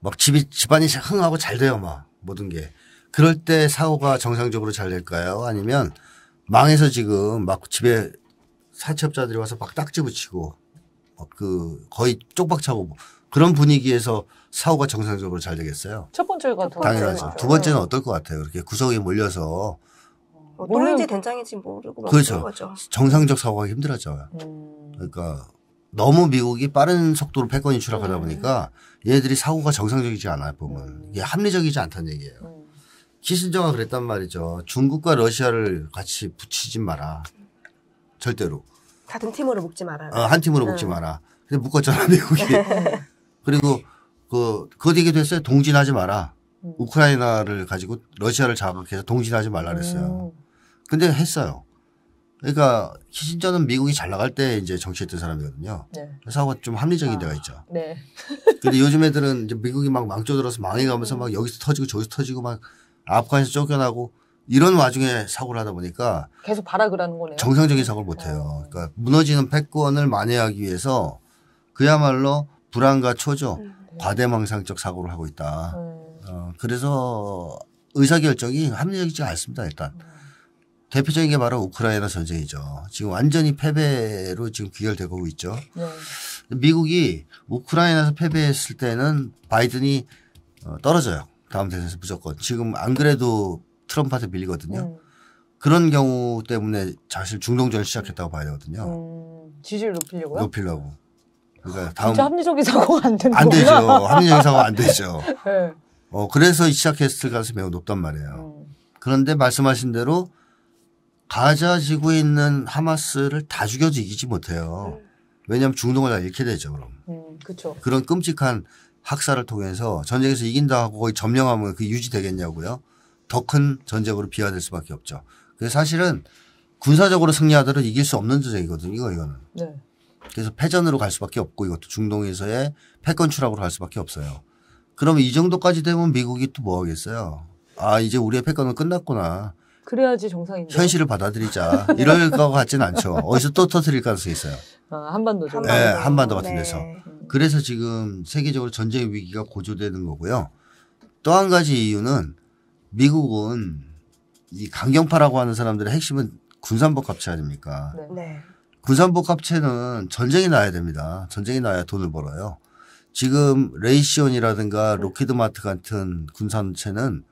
막 집이 집안이 흥하고 잘 돼요 막 모든 게. 그럴 때 사고가 정상적으로 잘 될까요? 아니면 망해서 지금 막 집에 사채업자들이 와서 막 딱지 붙이고 그 거의 쪽박 차고 뭐 그런 분위기에서 사고가 정상적으로 잘 되겠어요. 첫 번째가 당연하죠. 두 번째는 네. 어떨 것 같아요. 이렇게 구석에 몰려서 뭐인지 어, 된장인지 모르고 그렇죠. 거죠. 정상적 사고가 힘들어져요. 음. 그러니까 너무 미국이 빠른 속도로 패권 인출하다 음. 보니까 얘들이 사고가 정상적이지 않아요 보면 음. 이게 합리적이지 않다는 얘기예요. 키신저가 그랬단 말이죠. 중국과 러시아를 같이 붙이지 마라. 절대로. 같은 팀으로 묶지 말라 어, 한 팀으로 응. 묶지 마라. 근데 묶었잖아 미국이. 그리고 그그 얘기도 했어요. 동진하지 마라. 음. 우크라이나를 가지고 러시아를 자극해서 동진하지 말라 그랬어요. 음. 근데 했어요. 그러니까 키신저는 미국이 잘 나갈 때 이제 정치했던 사람이거든요. 네. 사고가 좀 합리적인 아, 데가 있죠. 네. 근데 요즘 애들은 이제 미국이 막 망조들어서 망해가면서 음. 막 여기서 터지고 저기서 터지고 막 아프간에서 쫓겨나고 이런 와중에 사고를 하다 보니까 계속 발악을하는 거네요. 정상적인 사고를 못 해요. 어. 그러니까 무너지는 패권을 만회하기 위해서 그야말로 불안과 초조, 음. 네. 과대망상적 사고를 하고 있다. 음. 어, 그래서 의사결정이 합리적이지 않습니다. 일단 음. 대표적인 게 바로 우크라이나 전쟁이죠. 지금 완전히 패배로 지금 귀결되고 있죠. 네. 미국이 우크라이나에서 패배했을 때는 바이든이 어, 떨어져요. 다음 대선에서 무조건. 지금 안 그래도 트럼프한테 밀리거든요. 음. 그런 경우 때문에 사실 중동전을 시작했다고 봐야 되거든요. 음, 지지율 높이려고요? 높이려고. 그러니까 아, 다음 진짜 합리적인 사고가 안 되는 안 되죠. 합리적인 사고가 안 되죠. 네. 어, 그래서 시작했을 가능성이 매우 높단 말이에요. 음. 그런데 말씀하신 대로 가자 지구에 있는 하마스를 다 죽여서 이기지 못해요. 음. 왜냐하면 중동을 다 잃게 되죠. 그럼. 음, 그죠 그런 끔찍한 학살을 통해서 전쟁에서 이긴다고 거의 점령하면 그 유지되겠냐고요. 더큰 전쟁으로 비화될 수밖에 없죠. 그래서 사실은 군사적으로 승리하더라도 이길 수 없는 전쟁이거든요. 이거 이거는. 네. 그래서 패전으로 갈 수밖에 없고 이것도 중동에서의 패권 추락으로 갈 수밖에 없어요. 그러면 이 정도까지 되면 미국이 또 뭐 하겠어요? 아 이제 우리의 패권은 끝났구나. 그래야지 정상인데. 현실을 받아들이자. 네. 이럴 것같진 않죠. 어디서 또 터트릴 가능성이 있어요. 아, 한반도 죠 네, 네, 한반도 같은 네. 데서. 그래서 지금 세계적으로 전쟁 위기가 고조되는 거고요. 또 한 가지 이유는 미국은 이 강경파라고 하는 사람들의 핵심은 군산복 합체 아닙니까? 네. 네. 군산복 합체는 전쟁이 나야 됩니다. 전쟁이 나야 돈을 벌어요. 지금 레이시온이라든가 로키드마트 같은 군산체는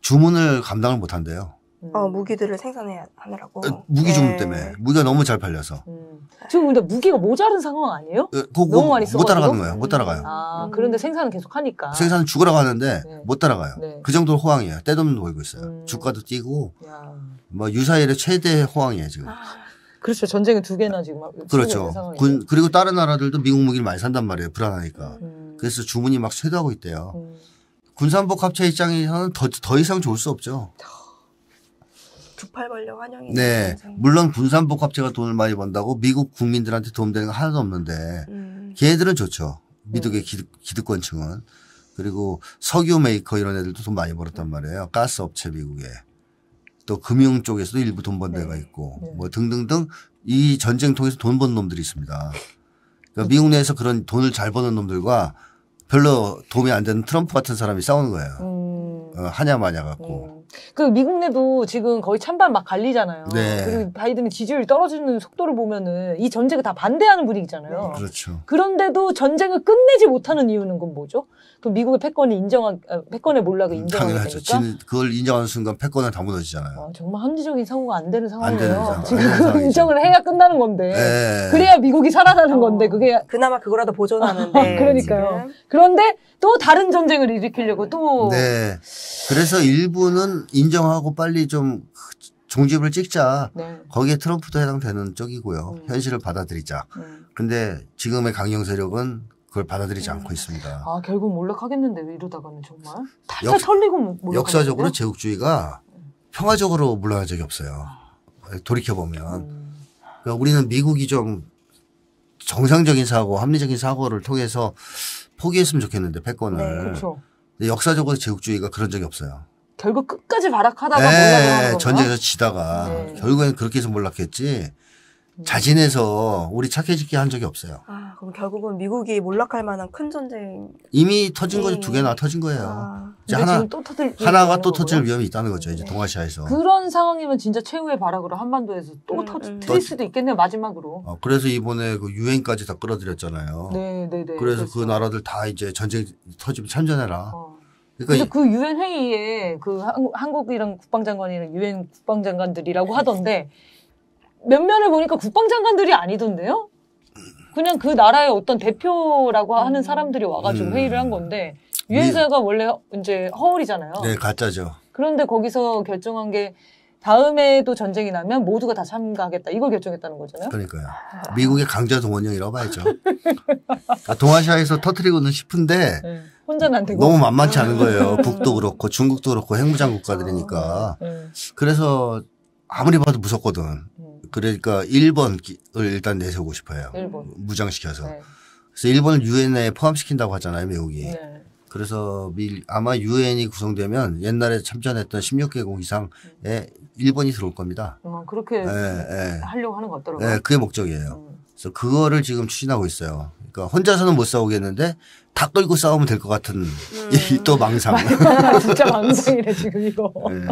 주문을 감당을 못한대요. 음. 어, 무기들을 생산해 야 하느라고. 어, 무기 주문 예. 때문에 무기가 너무 잘 팔려서. 음. 지금 근데 무기가 모자른 상황 아니에요? 에, 어, 그 너무 많이 못 따라가는 거예요. 못 따라가요. 아 그런데 생산은 계속 하니까. 생산은 죽으라고 하는데 네. 못 따라가요. 네. 그 정도로 호황이에요. 때도없는 보이고 있어요. 음. 주가도 뛰고 야. 뭐 유사일의 최대 호황이에요 지금. 아. 그렇죠. 전쟁이 두 개나 지금. 그렇죠. 군, 그리고 다른 나라들도 미국 무기를 많이 산단 말이에요. 불안하니까. 음. 그래서 주문이 막 쇄도하고 있대요. 음. 군산복합체 입장에서는 더, 더 이상 좋을 수 없죠. 두팔 벌려 환영해. 네. 물론 군산복합체가 돈을 많이 번다고 미국 국민들한테 도움되는 거 하나도 없는데 음. 걔들은 좋죠. 미국의 네. 기득, 권층은 그리고 석유 메이커 이런 애들도 돈 많이 벌었단 네. 말이에요. 가스 업체 미국에. 또 금융 쪽에서도 일부 돈번 데가 네. 있고 네. 뭐 등등등 이 전쟁 통해서 돈 번 놈들이 있습니다. 그러니까 미국 내에서 그런 돈을 잘 버는 놈들과 별로 도움이 안 되는 트럼프 같은 사람이 싸우는 거예요. 음. 어, 하냐 마냐 갖고. 음. 그 미국 내도 지금 거의 찬반 막 갈리잖아요. 네. 그리고 바이든의 지지율 떨어지는 속도를 보면은 이 전쟁을 다 반대하는 분위기잖아요. 그렇죠. 그런데도 전쟁을 끝내지 못하는 이유는 건 뭐죠? 그 미국의 패권이 인정한 어, 패권의 몰락을 음, 인정하게 당연하죠. 되니까 그걸 인정하는 순간 패권을 다 무너지잖아요. 아, 정말 합리적인 사고가 안 되는 상황이에요. 안 되는 지금 인정을 해야 끝나는 건데 네. 그래야 미국이 살아나는 어, 건데 그게 그나마 그거라도 보존하는데 그러니까요. 지금. 그런데 또 다른 전쟁을 일으키려고 또 네. 그래서 일부는 인정하고 빨리 좀 종집을 찍자. 네. 거기에 트럼프도 해당되는 쪽이고요. 음. 현실을 받아들이자. 음. 근데 지금의 강경 세력은 그걸 받아들이지 않고 있습니다. 아 결국 몰락하겠는데 이러다가는 정말 탈탈 털리고 몰 역사적으로 제국주의가 네. 평화적으로 물러난 적이 없어요. 아. 돌이켜 보면 음. 그러니까 우리는 미국이 좀 정상적인 사고, 합리적인 사고를 통해서 포기했으면 좋겠는데 패권을. 네, 그렇죠. 역사적으로 제국주의가 그런 적이 없어요. 결국 끝까지 발악하다가 네, 몰락하는 전쟁에서 지다가 네. 결국엔 그렇게 해서 몰락했지. 자진해서 우리 착해지게 한 적이 없어요. 아, 그럼 결국은 미국이 몰락할 만한 큰 전쟁 이미 터진 거죠. 두 개나 아, 터진 거예요. 아, 이제 하나 또 터질 하나가 또 터질 위험이 있다는 거죠. 이제 네. 동아시아에서. 그런 상황이면 진짜 최후의 바락으로 한반도에서 또 음, 음. 터질 음. 또, 수도 있겠네요. 마지막으로. 어, 그래서 이번에 그 유엔까지 다 끌어들였잖아요. 네, 네, 네. 그래서 그랬어. 그 나라들 다 이제 전쟁 터지면 참전해라. 어. 그러니까 그 유엔 회의에 그 한국이랑 국방장관이랑 유엔 국방장관들이라고 하던데 몇 면을 보니까 국방장관들이 아니던데요? 그냥 그 나라의 어떤 대표라고 하는 사람들이 와가지고 음. 회의를 한 건데 음. 유엔사가 원래 이제 허울이잖아요. 네, 가짜죠. 그런데 거기서 결정한 게 다음에도 전쟁이 나면 모두가 다 참가하겠다. 이걸 결정했다는 거잖아요. 그러니까요. 미국의 강자 동원령이라고 봐야죠. 아, 동아시아에서 터트리고는 싶은데 네. 혼자는 안 되고 너무 만만치 않은 거예요. 북도 그렇고 중국도 그렇고 핵무장 국가들이니까. 아, 네. 그래서 아무리 봐도 무섭거든. 그러니까 1번을 일단 내세우고 싶어요. 일본. 무장시켜서. 네. 그래서 1번을 유엔에 포함시킨다고 하잖아요, 미국이. 네. 그래서 아마 유엔이 구성되면 옛날에 참전했던 16개국 이상에 1번이 들어올 겁니다. 음, 그렇게 예, 하려고 하는 것 같더라고요. 예, 그게 목적이에요. 음. 그래서 그거를 지금 추진하고 있어요. 그러니까 혼자서는 못 싸우겠는데 다 끌고 싸우면 될 것 같은 음. 또 망상. 진짜 망상이래 지금 이거. 네.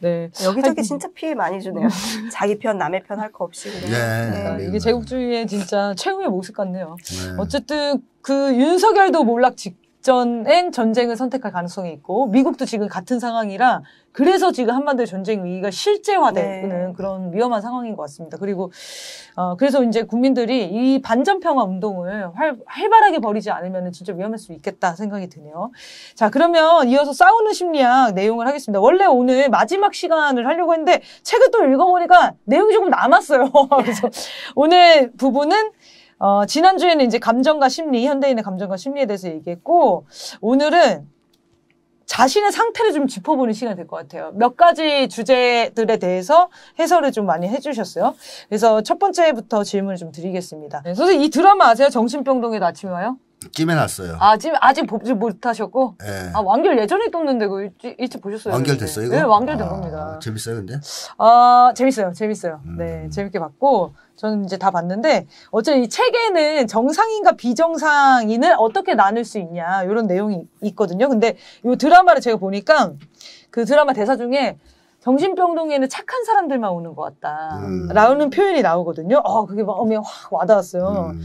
네. 아, 여기저기 하여 진짜 피해 많이 주네요. 음. 자기 편, 남의 편 할 거 없이 그냥. 예, 네, 그러 아, 이게 제국주의의 진짜 최후의 모습 같네요. 네. 어쨌든 그 윤석열도 몰락 직 직전엔 전쟁을 선택할 가능성이 있고 미국도 지금 같은 상황이라 그래서 지금 한반도의 전쟁 위기가 실제화되는 네. 그런 위험한 상황인 것 같습니다. 그리고 어 그래서 이제 국민들이 이 반전 평화 운동을 활, 활발하게 벌이지 않으면 진짜 위험할 수 있겠다 생각이 드네요. 자 그러면 이어서 싸우는 심리학 내용을 하겠습니다. 원래 오늘 마지막 시간을 하려고 했는데 책을 또 읽어보니까 내용이 조금 남았어요. 그래서 오늘 부분은 어, 지난주에는 이제 감정과 심리, 현대인의 감정과 심리에 대해서 얘기했고, 오늘은 자신의 상태를 좀 짚어보는 시간이 될 것 같아요. 몇 가지 주제들에 대해서 해설을 좀 많이 해주셨어요. 그래서 첫 번째부터 질문을 좀 드리겠습니다. 네, 선생님, 이 드라마 아세요? 정신병동에 아침에 와요? 찜해 났어요 아, 지금 아직 보지 못하셨고? 예. 아, 완결 예전에 떴는데, 그 일찍, 일찍 보셨어요? 완결됐어요, 이거? 네, 완결된 아, 겁니다. 재밌어요, 근데? 아, 재밌어요, 재밌어요. 네, 음. 네, 재밌게 봤고. 저는 이제 다 봤는데 어쨌든 이 책에는 정상인과 비정상인을 어떻게 나눌 수 있냐 이런 내용이 있거든요. 근데 이 드라마를 제가 보니까 그 드라마 대사 중에 정신병동에는 착한 사람들만 오는 것 같다라는 음. 표현이 나오거든요. 어, 그게 마음에 확 와닿았어요. 음.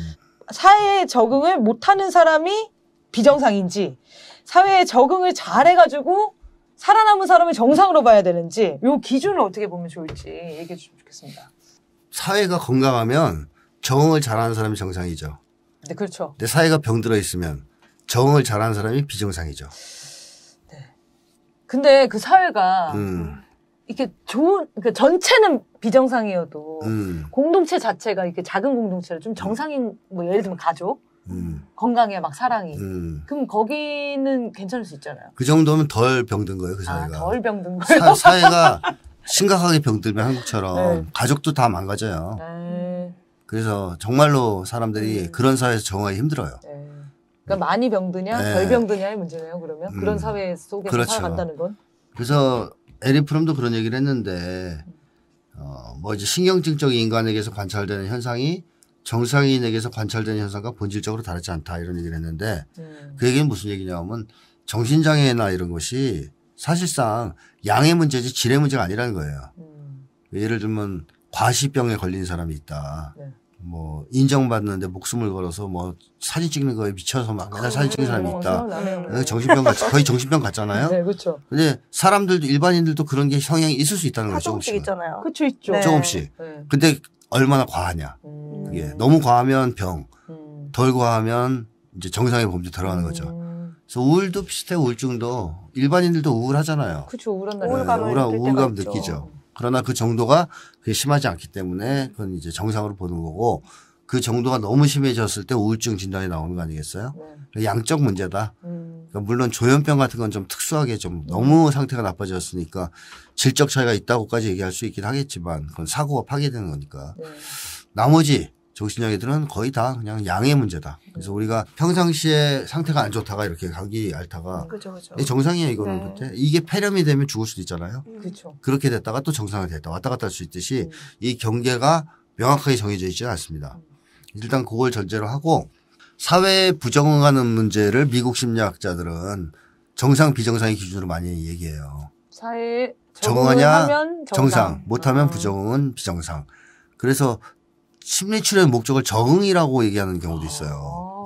사회에 적응을 못하는 사람이 비정상인지 사회에 적응을 잘해가지고 살아남은 사람을 정상으로 봐야 되는지 요 기준을 어떻게 보면 좋을지 얘기해 주시면 좋겠습니다. 사회가 건강하면 정을 잘하는 사람이 정상이죠. 네, 그렇죠. 근데 사회가 병들어 있으면 정을 잘하는 사람이 비정상이죠. 네. 근데 그 사회가 음. 이렇게 좋은 그러니까 전체는 비정상이어도 음. 공동체 자체가 이렇게 작은 공동체를 좀 정상인 뭐 예를 들면 가족 음. 건강에 막 사랑이 음. 그럼 거기는 괜찮을 수 있잖아요. 그 정도면 덜 병든 거예요 그 사회가. 아, 덜 병든 거예요. 사, 회가 심각하게 병들면 한국처럼 네. 가족도 다 망가져요. 네. 그래서 정말로 사람들이 네. 그런 사회에서 정하기 힘들어요. 네. 그러니까 많이 병드냐, 네. 덜 병드냐의 문제네요. 그러면 음. 그런 사회 속에서 그렇죠. 살아간다는 건. 그래서 에리 프롬도 그런 얘기를 했는데 어뭐 이제 신경증적인 간에게서 관찰되는 현상이 정상인에게서 관찰되는 현상과 본질적으로 다르지 않다 이런 얘기를 했는데 음. 그 얘기는 무슨 얘기냐면 하 정신장애나 이런 것이 사실상 양의 문제지 질의 문제가 아니라는 거예요. 음. 예를 들면 과시병에 걸린 사람이 있다. 네. 뭐 인정받는데 목숨을 걸어서 뭐 사진 찍는 거에 미쳐서 막 맨날 사진 찍는 사람이 있다. 어, 어, 정신병 같 거의 정신병 같잖아요. 네, 그렇죠. 근데 사람들도 일반인들도 그런 게 성향이 있을 수 있다는 거죠. 조금씩 있잖아요. 그렇죠, 있죠. 네. 조금씩. 네. 근데 얼마나 과하냐. 음. 그게 너무 과하면 병, 음. 덜 과하면 이제 정상의 범주 들어가는 거죠. 음. 그래서 우울도 비슷해 우울증도 일반인들도 우울하잖아요. 그렇죠. 우울한 날우울감우울 우울감 느끼죠. 그러나 그 정도가 그게 심하지 않기 때문에 그건 이제 정상으로 보는 거고 그 정도가 너무 심해졌을 때 우울증 진단이 나오는 거 아니겠어요? 네. 양적 문제다. 음. 그러니까 물론 조현병 같은 건 좀 특수하게 좀 네. 너무 상태가 나빠졌으니까 질적 차이가 있다고까지 얘기할 수 있긴 하겠지만 그건 사고가 파괴되는 거니까. 네. 나머지 정신장애들은 거의 다 그냥 양의 문제다. 그래서 우리가 평상시에 상태가 안 좋다가 이렇게 감기 앓다가 그죠, 그죠. 정상이에요 이거는 네. 그때 이게 폐렴이 되면 죽을 수도 있잖아요. 음. 그렇 그렇게 됐다가 또 정상이 됐다 왔다 갔다 할 수 있듯이 음. 이 경계가 명확하게 정해져 있지는 않습니다. 음. 일단 그걸 전제로 하고 사회에 부정응하는 문제를 미국 심리학자들은 정상 비정상의 기준으로 많이 얘기해요. 사회 적응하냐 정상, 정상 못하면 음. 부정은 비정상. 그래서 심리치료의 목적을 적응이라고 얘기하는 경우도 아. 있어요.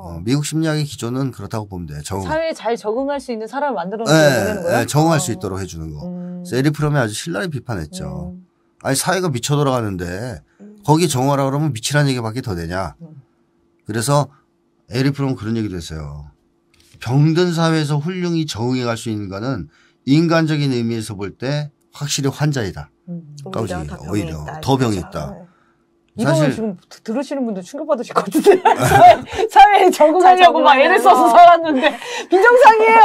어, 미국 심리학의 기조는 그렇다고 보면 돼요. 적응. 사회에 잘 적응할 수 있는 사람을 만들어 놓는 네, 거예요. 네, 적응할 어. 수 아. 있도록 해주는 거. 음. 세리 프롬이 아주 신랄히 비판했죠. 음. 아니 사회가 미쳐 돌아가는데 음. 거기 정화라 그러면 미치란 얘기밖에 더 되냐. 음. 그래서 에리 프롬 그런 얘기도 했어요. 병든 사회에서 훌륭히 적응해 갈 수 있는 거는 인간적인 의미에서 볼 때 확실히 환자이다. 그 오히려, 오히려 더 병이 있다. 네. 이거는 지금 들으시는 분들 충격받으실 것 같은데 사회, 사회에 적응하려고 막 애를 써서 살았는데 비정상이에요.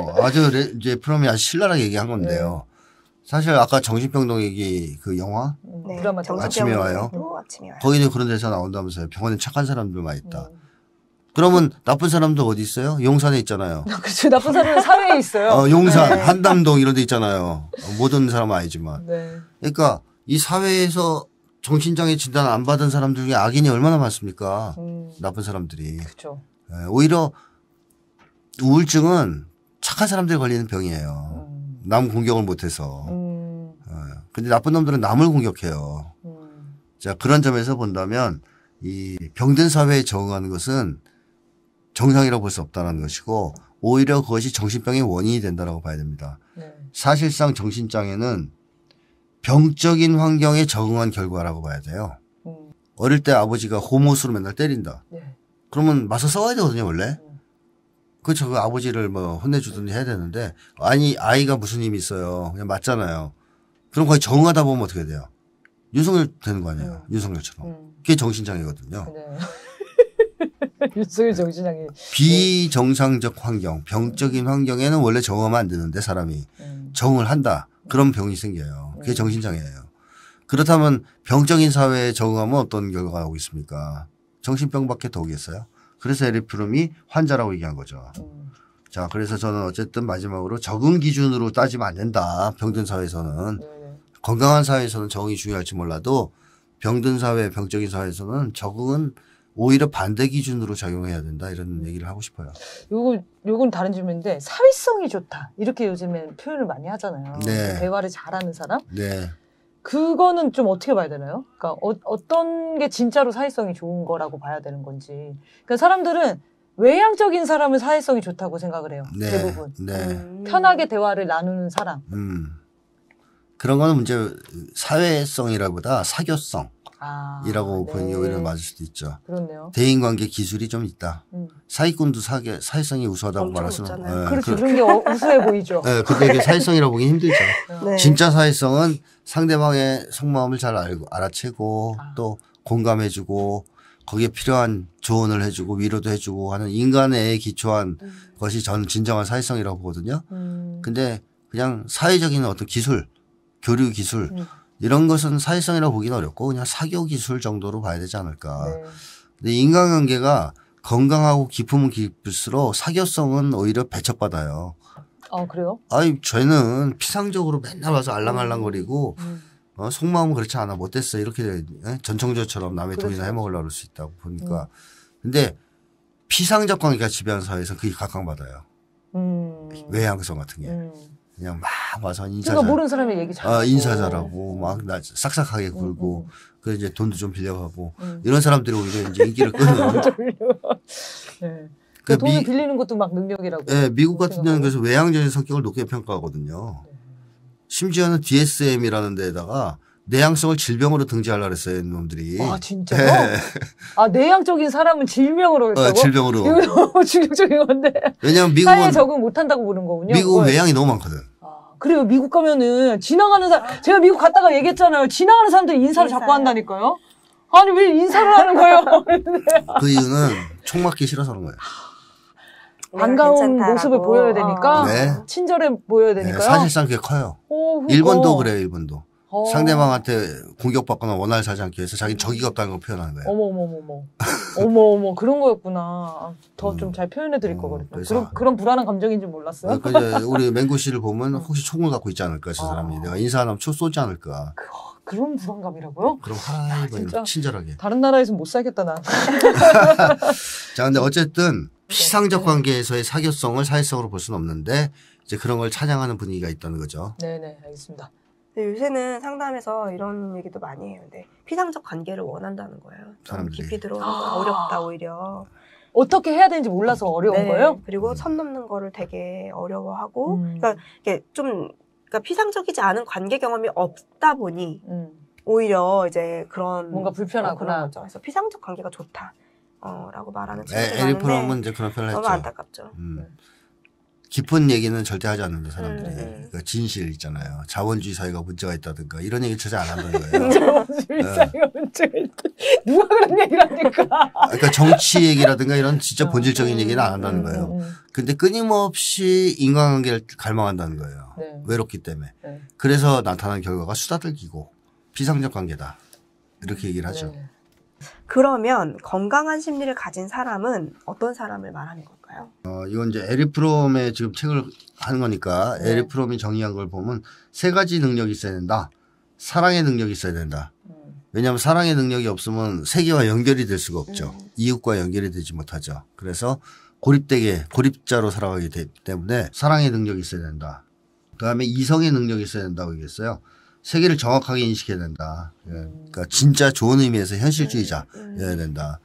어, 아주 레, 이제 프롬이 아주 신랄하게 얘기한 건데요. 네. 사실 아까 정신병동 얘기 그 영화 음, 네. 드라마 아침에 와요. 아침에 와요. 거기도 그런 데서 나온다면서요. 병원에 착한 사람들만 있다. 음. 그러면 나쁜 사람도 어디 있어요? 용산에 있잖아요. 아, 그렇죠. 나쁜 사람은 사회에 있어요. 어, 용산, 네. 한남동 이런 데 있잖아요. 모든 사람은 지만 네. 그러니까 이 사회에서 정신장애 진단 안 받은 사람들 중에 악인이 얼마나 많습니까? 음. 나쁜 사람들이. 그렇죠. 네, 오히려 우울증은 착한 사람들이 걸리는 병이에요. 음. 남 공격을 못해서. 음. 네, 근데 나쁜 놈들은 남을 공격해요. 음. 자 그런 점에서 본다면 이 병든 사회에 적응하는 것은 정상이라고 볼 수 없다는 것이고 오히려 그것이 정신병의 원인이 된다라고 봐야 됩니다. 네. 사실상 정신장애는 병적인 환경에 적응한 결과라고 봐야 돼요. 음. 어릴 때 아버지가 호모수로 맨날 때린다. 네. 그러면 맞서 싸워야 되거든요, 원래. 음. 그렇죠. 그 아버지를 뭐 혼내주든지 해야 되는데, 아니, 아이가 무슨 힘이 있어요. 그냥 맞잖아요. 그럼 거의 적응하다 보면 어떻게 돼요? 윤석열 되는 거 아니에요. 음. 윤석열처럼. 음. 그게 정신장애거든요. 네. 윤석열 네. 정신장애. 비정상적 환경, 병적인 환경에는 원래 적응하면 안 되는데 사람이 네. 음. 적응을 한다. 그런 병이 생겨요. 그게 네. 정신장애예요. 그렇다면 병적인 사회에 적응하면 어떤 결과가 오겠습니까? 정신병밖에 더 오겠어요? 그래서 에리프름이 환자라고 얘기한 거죠. 음. 자, 그래서 저는 어쨌든 마지막으로 적응 기준으로 따지면 안 된다. 병든 사회에서는. 네. 건강한 사회에서는 적응이 중요할지 몰라도 병든 사회, 병적인 사회에서는 적응은 오히려 반대 기준으로 적용해야 된다 이런 음. 얘기를 하고 싶어요. 요건 요건 다른 질문인데 사회성이 좋다 이렇게 요즘엔 표현을 많이 하잖아요. 네. 그 대화를 잘하는 사람. 네. 그거는 좀 어떻게 봐야 되나요? 그러니까 어, 떤게 진짜로 사회성이 좋은 거라고 봐야 되는 건지. 그러니까 사람들은 외향적인 사람은 사회성이 좋다고 생각을 해요. 네. 대부분 네. 음. 편하게 대화를 나누는 사람. 음. 그런 거는 문제 사회성이라보다 사교성. 아, 이라고 네. 보니 오히려 맞을 수도 있죠. 그렇네요. 대인관계 기술이 좀 있다. 음. 사기꾼도 사기, 사회성이 우수하다고 말할 수는 없잖요 그렇죠. 그런 게 어, 우수해 보이죠. 네, 근데 이게 사회성이라고 보기 힘들죠. 네. 네. 진짜 사회성은 상대방의 속마음을 잘 알고 알아채고 아. 또 공감해주고 거기에 필요한 조언을 해주고 위로도 해주고 하는 인간에 기초한 음. 것이 저는 진정한 사회성이라고 보거든요. 음. 근데 그냥 사회적인 어떤 기술, 교류 기술 음. 이런 것은 사회성이라고 보기는 어렵고 그냥 사교 기술 정도로 봐야 되지 않을까. 네. 근데 인간관계가 건강하고 깊으면 깊을수록 사교성은 오히려 배척받아요. 아 그래요? 아니 쟤는 피상적으로 맨날 와서 알랑알랑거리고 음, 음. 어, 속마음은 그렇지 않아 못됐어 이렇게 예? 전청조처럼 남의 그렇죠. 돈이나 해먹으려고 할 수 있다고 보니까 음. 근데 피상적 관계가 지배하는 사회에서 그게 각광받아요. 음. 외향성 같은 게. 음. 그냥 막 와서 인사. 그러 잘, 모르는 사람의 얘기 잘. 아, 인사 잘하고 막나 싹싹하게 음, 굴고 음, 음. 그 이제 돈도 좀 빌려가고 음. 이런 사람들이 오히려 이제 인기를 끄는. 네. 그, 그 돈을 미, 빌리는 것도 막 능력이라고. 네, 미국 같은 데는 그래서 외향적인 성격을 높게 평가하거든요. 네. 심지어는 DSM이라는 데에다가 내향성을 질병으로 등재하려고 그랬어요, 놈들이. 아, 진짜요? 네. 아, 내향적인 사람은 질병으로 했다고? 어, 질병으로. 이거 너무 충격적인 건데. 왜냐면 미국은. 사회에 적응 못한다고 보는 거군요. 미국은 외향이 너무 많거든. 아, 그래요. 미국 가면은 지나가는 사람, 제가 미국 갔다가 얘기했잖아요. 지나가는 사람들 인사를 인사요. 자꾸 한다니까요. 아니, 왜 인사를 하는 거예요? 그 이유는 총 맞기 싫어서 그런 거예요. 반가운 모습을 보여야 되니까. 네. 친절해 보여야 네, 되니까요. 네, 사실상 그게 커요. 오, 어, 그러니까. 일본도 그래요, 일본도. 어. 상대방한테 공격받거나 원활 사지 않기 위해서 자기 적이 없다는 걸 표현하는 거예요. 어머 어머 어머 어머 어머 그런 거였구나. 더 좀잘 음. 표현해 드릴 음, 거 그랬나. 그런 그런 불안한 감정인 줄 몰랐어요. 아, 그러 그러니까 우리 맹구 씨를 보면 혹시 총을 갖고 있지 않을까 저 아. 사람이 아. 내가 인사하면 총 쏘지 않을까. 그, 그런 불안감이라고요? 그럼 하이브 친절하게. 다른 나라에서 못 살겠다 나. 자 근데 어쨌든 네, 피상적 네. 관계에서의 사교성을 사회성으로 볼 수는 없는데 이제 그런 걸 찬양하는 분위기가 있다는 거죠. 네네 네, 알겠습니다. 요새는 상담에서 이런 얘기도 많이 해요. 근데 피상적 관계를 원한다는 거예요. 사람들이. 음, 네. 깊이 들어가 아. 어렵다 오히려. 어떻게 해야 되는지 몰라서 어려운 네, 거예요? 그리고 선 넘는 거를 되게 어려워하고, 음. 그러니까 이게 좀 그러니까 피상적이지 않은 관계 경험이 없다 보니 음. 오히려 이제 그런 뭔가 불편하구나. 어, 그런 그래서 피상적 관계가 좋다라고 어, 말하는 네, 친구들 많은데 너무 안타깝죠. 음. 네. 깊은 얘기는 절대 하지 않는다 사람들이 음. 그러니까 진실 있잖아요 자본주의 사회가 문제가 있다든가 이런 얘기 전혀 안한는 거예요. 자본주의 네. 사회가 문제가 있다. 누가 그런 얘기를 합니까? 그러니까 정치 얘기라든가 이런 진짜 음, 본질적인 음, 얘기는 안 음, 한다는 거예요. 근데 끊임없이 인간관계를 갈망한다는 거예요. 네. 외롭기 때문에. 네. 그래서 나타난 결과가 수다들기고 비상적 관계다 이렇게 얘기를 하죠. 네. 그러면 건강한 심리를 가진 사람은 어떤 사람을 말하는 거예요? 걸까요? 어, 이건 이제 에리프롬의 지금 책을 하는 거니까 네. 에리프롬이 정의한 걸 보면 세 가지 능력이 있어야 된다. 사랑의 능력이 있어야 된다. 음. 왜냐하면 사랑의 능력이 없으면 세계와 연결이 될 수가 없죠. 음. 이웃과 연결이 되지 못하죠. 그래서 고립되게 고립자로 살아가기 때문에 사랑의 능력이 있어야 된다. 그다음에 이성의 능력이 있어야 된다고 얘기했어요. 세계를 정확하게 인식해야 된다. 예. 음. 그러니까 진짜 좋은 의미에서 현실주의자여야 음. 된다.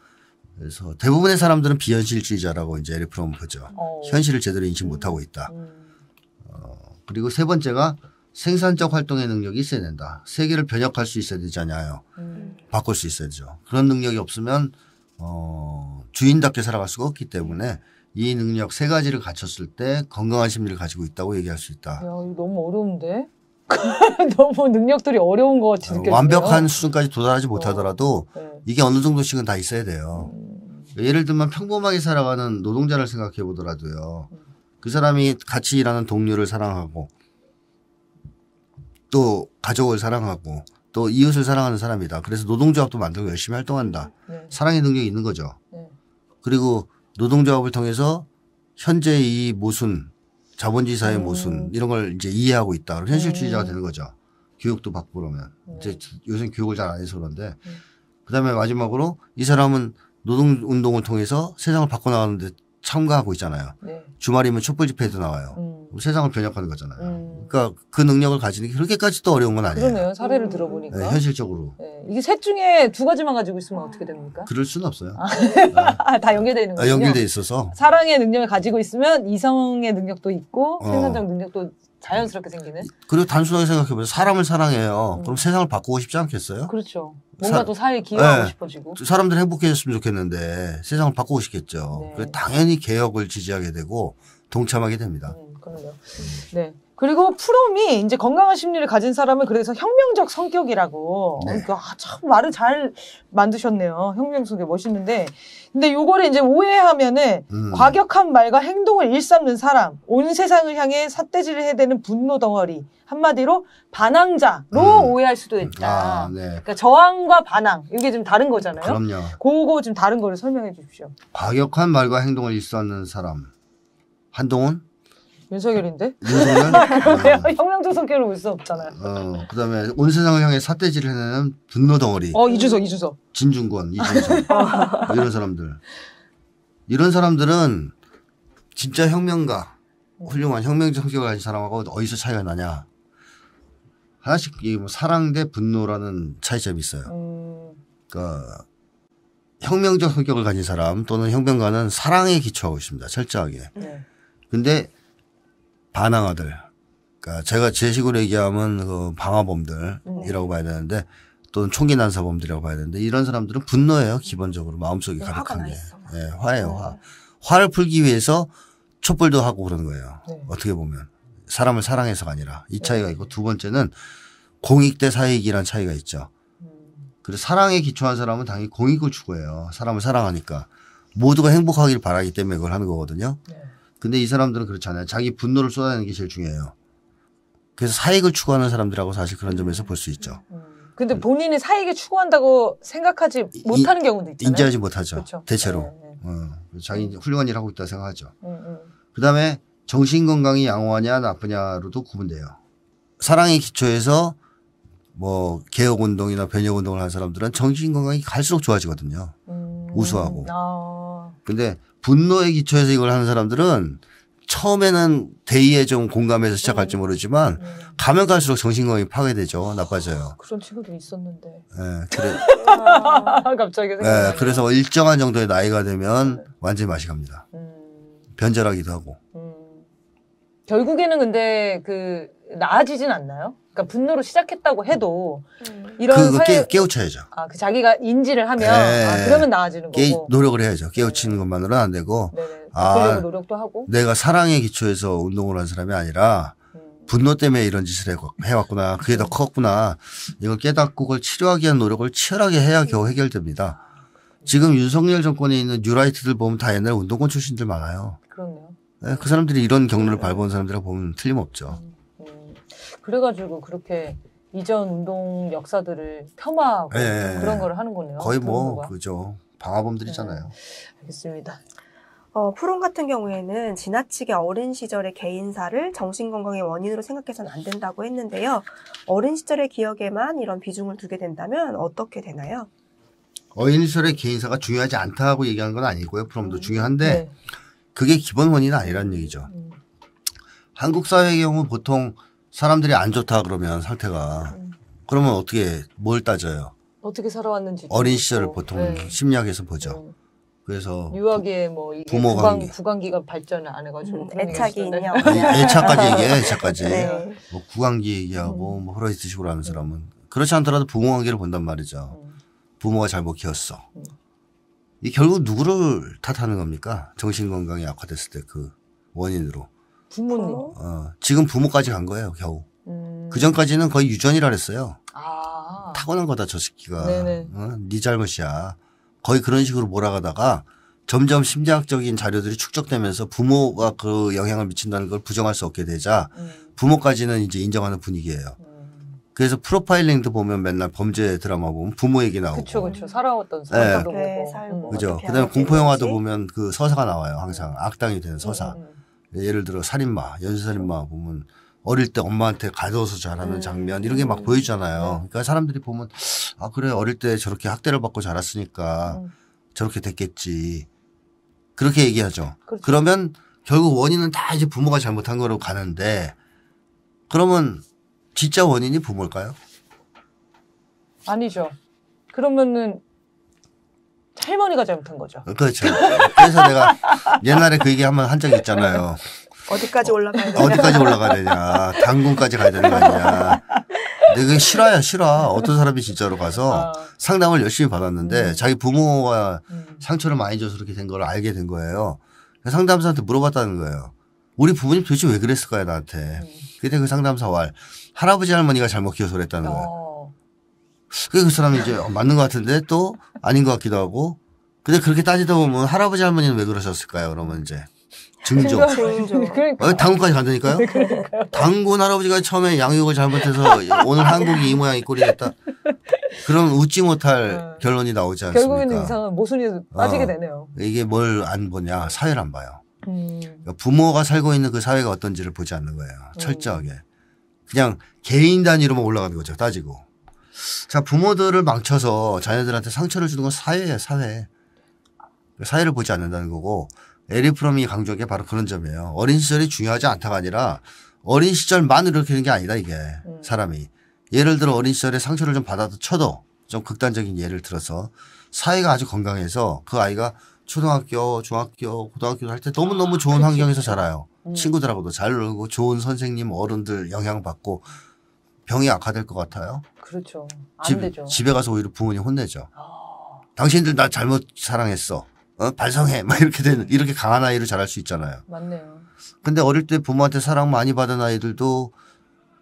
그래서 대부분의 사람들은 비현실주의자라고 이제 에릭 프롬 보죠. 어. 현실을 제대로 인식 못하고 있다. 음. 어, 그리고 세 번째가 생산적 활동의 능력이 있어야 된다. 세계를 변혁할 수 있어야 되잖아요. 음. 바꿀 수 있어야죠. 그런 능력이 없으면 어, 주인답게 살아갈 수가 없기 때문에 이 능력 세 가지를 갖췄을 때 건강한 심리를 가지고 있다고 얘기할 수 있다. 야, 이거 너무 어려운데? 너무 능력들이 어려운 것 같이 어, 느껴지요 완벽한 수준까지 도달하지 못하더라도 어. 네. 이게 어느 정도씩은 다 있어야 돼요. 음. 예를 들면 평범하게 살아가는 노동자를 생각해 보더라도요. 그 사람이 같이 일하는 동료를 사랑하고 또 가족을 사랑하고 또 이웃을 사랑하는 사람이다. 그래서 노동조합도 만들고 열심히 활동한다. 네. 사랑의 능력이 있는 거죠. 네. 그리고 노동조합을 통해서 현재 이 모순, 자본주의 사의 음. 모순 이런 걸 이제 이해하고 있다. 현실주의자가 음. 되는 거죠. 교육도 받고 그러면 네. 이제 요새 교육을 잘 안 해서 그런데 음. 그다음에 마지막으로 이 사람은 노동운동을 통해서 세상을 바꿔나가는데 참가하고 있잖아요. 네. 주말이면 촛불 집회도 나와요. 음. 세상을 변혁하는 거잖아요. 음. 그러니까 그 능력을 가지는 게 그렇게까지 도 어려운 건 아니에요. 그러네요. 사례를 음. 들어보니까. 네, 현실적으로. 네. 이게 셋 중에 두 가지만 가지고 있으면 어떻게 됩니까? 그럴 수는 없어요. 아. 네. 다 연결되어 있는 거예요. 아, 연결돼 있어서. 사랑의 능력을 가지고 있으면 이성의 능력도 있고 어. 생산적 능력도 자연스럽게 생기는. 그리고 단순하게 생각해보세요. 사람을 사랑해요. 음. 그럼 세상을 바꾸고 싶지 않겠어요? 그렇죠. 뭔가 또 사회에 기여하고 네. 싶어지고. 사람들 행복해졌으면 좋겠는데 세상을 바꾸고 싶겠죠. 네. 그래서 당연히 개혁을 지지하게 되고 동참하게 됩니다. 음, 그러네요. 네. 그리고 프롬이 이제 건강한 심리를 가진 사람을 그래서 혁명적 성격이라고. 네. 아, 참 말을 잘 만드셨네요. 혁명 속에 멋있는데 근데 요거를 이제 오해하면은 음. 과격한 말과 행동을 일삼는 사람, 온 세상을 향해 삿대질을 해대는 분노 덩어리, 한마디로 반항자로 음. 오해할 수도 있다. 아, 네. 그러니까 저항과 반항 이게 좀 다른 거잖아요. 그럼요. 그거 좀 다른 거를 설명해 주십시오. 과격한 말과 행동을 일삼는 사람, 한동훈? 윤석열인데? 윤석열? 그러네요. 아, 혁명조선계를 볼수 없잖아요. 어, 그다음에 온 세상을 향해 사태질 해내는 분노 덩어리. 어, 이준석, 이준석. 진중권, 이준석. 어. 뭐 이런 사람들. 이런 사람들은 진짜 혁명가, 훌륭한 혁명 정신을 가진 사람하고 어디서 차이가 나냐. 하나씩 이뭐 사랑 대 분노라는 차이점이 있어요. 음. 그러니까 혁명적 성격을 가진 사람 또는 혁명가는 사랑에 기초하고 있습니다. 철저하게. 네. 근데 반항아들. 그러니까 제가 제 식으로 얘기하면 그 방화범들이라고 봐야 되는데 또는 총기 난사범들이라고 봐야 되는데 이런 사람들은 분노예요 기본적으로 마음속에 네, 가득한 게 네, 화예요 네. 화 화를 풀기 위해서 촛불도 하고 그러는 거예요 네. 어떻게 보면 사람을 사랑해서가 아니라 이 차이가 있고 두 번째는 공익 대 사익이란 차이가 있죠 음. 그래서 사랑에 기초한 사람은 당연히 공익을 추구해요 사람을 사랑하니까 모두가 행복하길 바라기 때문에 그걸 하는 거거든요 근데 이 사람들은 그렇잖아요. 자기 분노를 쏟아내는 게 제일 중요해요. 그래서 사익을 추구하는 사람들하고 사실 그런 점에서 볼 수 있죠. 음. 근데 본인이 사익을 추구한다고 생각하지 못하는 경우도 있잖아요. 인지하지 못하죠. 그렇죠. 대체로. 네, 네. 네. 어, 자기 음. 훌륭한 일 하고 있다 고 생각하죠. 음, 음. 그다음에 정신 건강이 양호하냐 나쁘냐로도 구분돼요. 사랑의 기초에서 뭐 개혁 운동이나 변혁 운동을 한 사람들은 정신 건강이 갈수록 좋아지거든요. 음. 우수하고. 아. 근데 분노에기초해서 이걸 하는 사람들은 처음에는 대의에 좀 공감해서 시작할지 음. 모르지만 음. 가면 갈수록 정신건강이 파괴되죠. 아, 나빠져요. 그런 친구도 있었는데. 네, 그래. 아, 갑자기 네, 그래서 일정한 정도의 나이가 되면 네. 완전히 맛이 갑니다. 음. 변절하기도 하고. 음. 결국에는 근데 그 나아지진 않나요? 그러니까 분노로 시작했다고 해도 음. 이런 그, 그 깨, 우쳐야죠 아, 그 자기가 인지를 하면 아, 네. 아, 그러면 나아지는 깨, 거고. 노력을 해야죠. 깨우치는 것만으로는 안 되고. 네네. 네. 아, 노력도 하고. 내가 사랑의 기초에서 운동을 한 사람이 아니라 음. 분노 때문에 이런 짓을 해왔구나. 그게 더 컸구나. 이걸 깨닫고 그걸 치료하기 위한 노력을 치열하게 해야 겨우 해결됩니다. 지금 윤석열 정권에 있는 뉴라이트들 보면 다 옛날 운동권 출신들 많아요. 그렇네요. 네, 그 사람들이 이런 경로를 네. 밟은 사람들을 이 보면 틀림없죠. 음. 그래가지고 그렇게 이전 운동 역사들을 폄하하고 네. 그런 걸 하는 거네요. 거의 뭐동가 그죠. 방화범들이잖아요. 네. 알겠습니다. 어, 프론 같은 경우에는 지나치게 어린 시절의 개인사를 정신건강의 원인으로 생각해서는 안 된다고 했는데요. 어린 시절의 기억에만 이런 비중을 두게 된다면 어떻게 되나요? 어린 시절의 개인사가 중요하지 않다고 얘기하는 건 아니고요. 프롬도 음. 중요한데 네. 그게 기본 원인은 아니란 얘기죠. 음. 한국 사회의 경우 보통 사람들이 안 좋다 그러면 상태가 음. 그러면 어떻게 뭘 따져요? 어떻게 살아왔는지 어린 시절을 보통 네. 심리학에서 보죠. 음. 그래서 유아기에 뭐 부모 관계 구강기가 발전을 안 해가지고 음, 애착이 있냐 애착까지 얘기해 네. 애착까지 네. 뭐 구강기 얘기하고 음. 뭐 허라이트 식으로 는 사람은 그렇지 않더라도 부모 관계를 본단 말이죠. 음. 부모가 잘못 키웠어. 음. 이 결국 누구를 탓하는 겁니까? 정신 건강이 악화됐을 때 그 원인으로. 부모님. 어? 어, 지금 부모까지 간 거예요, 겨우. 음. 그 전까지는 거의 유전이라 그랬어요. 아. 타고난 거다, 저 새끼가. 네네. 어, 네 잘못이야. 거의 그런 식으로 몰아가다가 점점 심리학적인 자료들이 축적되면서 부모가 그 영향을 미친다는 걸 부정할 수 없게 되자 음. 부모까지는 이제 인정하는 분위기예요. 음. 그래서 프로파일링도 보면 맨날 범죄 드라마 보면 부모 얘기 나오고. 그렇죠, 그렇죠. 살아왔던 사람 네. 네 살고. 그죠. 그다음에 공포 영화도 보면 그 서사가 나와요. 항상 악당이 되는 서사. 음. 음, 음. 예를 들어 살인마, 연쇄살인마 보면 어릴 때 엄마한테 가져와서 자라는 음. 장면 이런 게 막 보이잖아요. 네. 그러니까 사람들이 보면 아 그래 어릴 때 저렇게 학대를 받고 자랐으니까 음. 저렇게 됐겠지. 그렇게 얘기하죠. 그렇죠. 그러면 결국 원인은 다 이제 부모가 잘못한 거로 가는데 그러면 진짜 원인이 부모일까요? 아니죠. 그러면은 할머니가 잘못한 거죠. 그렇죠. 그래서 내가 옛날에 그 얘기 한번 한 적이 있잖아요. 어디까지 어, 올라가야 되냐. 어디까지 올라가야 되냐. 당군까지 가야 되는 거 아니냐. 그게 싫어야 싫어. 어떤 사람이 진짜로 가서 어. 상담을 열심히 받았는데 음. 자기 부모가 음. 상처를 많이 줘서 그렇게 된 걸 알게 된 거예요. 상담사한테 물어봤다는 거예요. 우리 부모님 도대체 왜 그랬을까요 나한테. 음. 그때 그 상담사 왈 할아버지 할머니가 잘못 키워서 그랬다는 어. 거예요. 그 사람이 이제 맞는 것 같은데 또 아닌 것 같기도 하고. 근데 그렇게 따지다 보면 할아버지 할머니는 왜 그러셨을까요? 그러면 이제 증조. 그러니까. 당구까지 간다니까요? 네, 당구 할아버지가 처음에 양육을 잘못해서 오늘 한국이 이 모양 이 꼴이 됐다. 그럼 웃지 못할 어. 결론이 나오지 않습니까? 결국에는 이상한 모순이 빠지게 어, 되네요. 이게 뭘 안 보냐? 사회를 안 봐요. 음. 그러니까 부모가 살고 있는 그 사회가 어떤지를 보지 않는 거예요. 음. 철저하게. 음. 그냥 개인 단위로만 올라가는 거죠. 따지고. 자 부모들을 망쳐서 자녀들한테 상처를 주는 건 사회예요 사회 사회를 보지 않는다는 거고 에리 프롬이 강조한 게 바로 그런 점이에요 어린 시절이 중요하지 않다가 아니라 어린 시절만 일으키는 게 아니다 이게 음. 사람이 예를 들어 어린 시절에 상처를 좀 받아도 쳐도 좀 극단적인 예를 들어서 사회가 아주 건강해서 그 아이가 초등학교, 중학교, 고등학교 를할 때 너무너무 좋은 아, 환경에서 자라요. 음. 친구들하고도 잘 놀고 좋은 선생님, 어른들 영향받고 병이 악화될 것 같아요. 그렇죠. 안 집, 되죠. 집에 가서 오히려 부모님 혼내죠. 아. 당신들 나 잘못 사랑했어. 어? 발성해. 막 이렇게 되는 이렇게 강한 아이로 자랄 수 있잖아요. 맞네요. 근데 어릴 때 부모한테 사랑 많이 받은 아이들도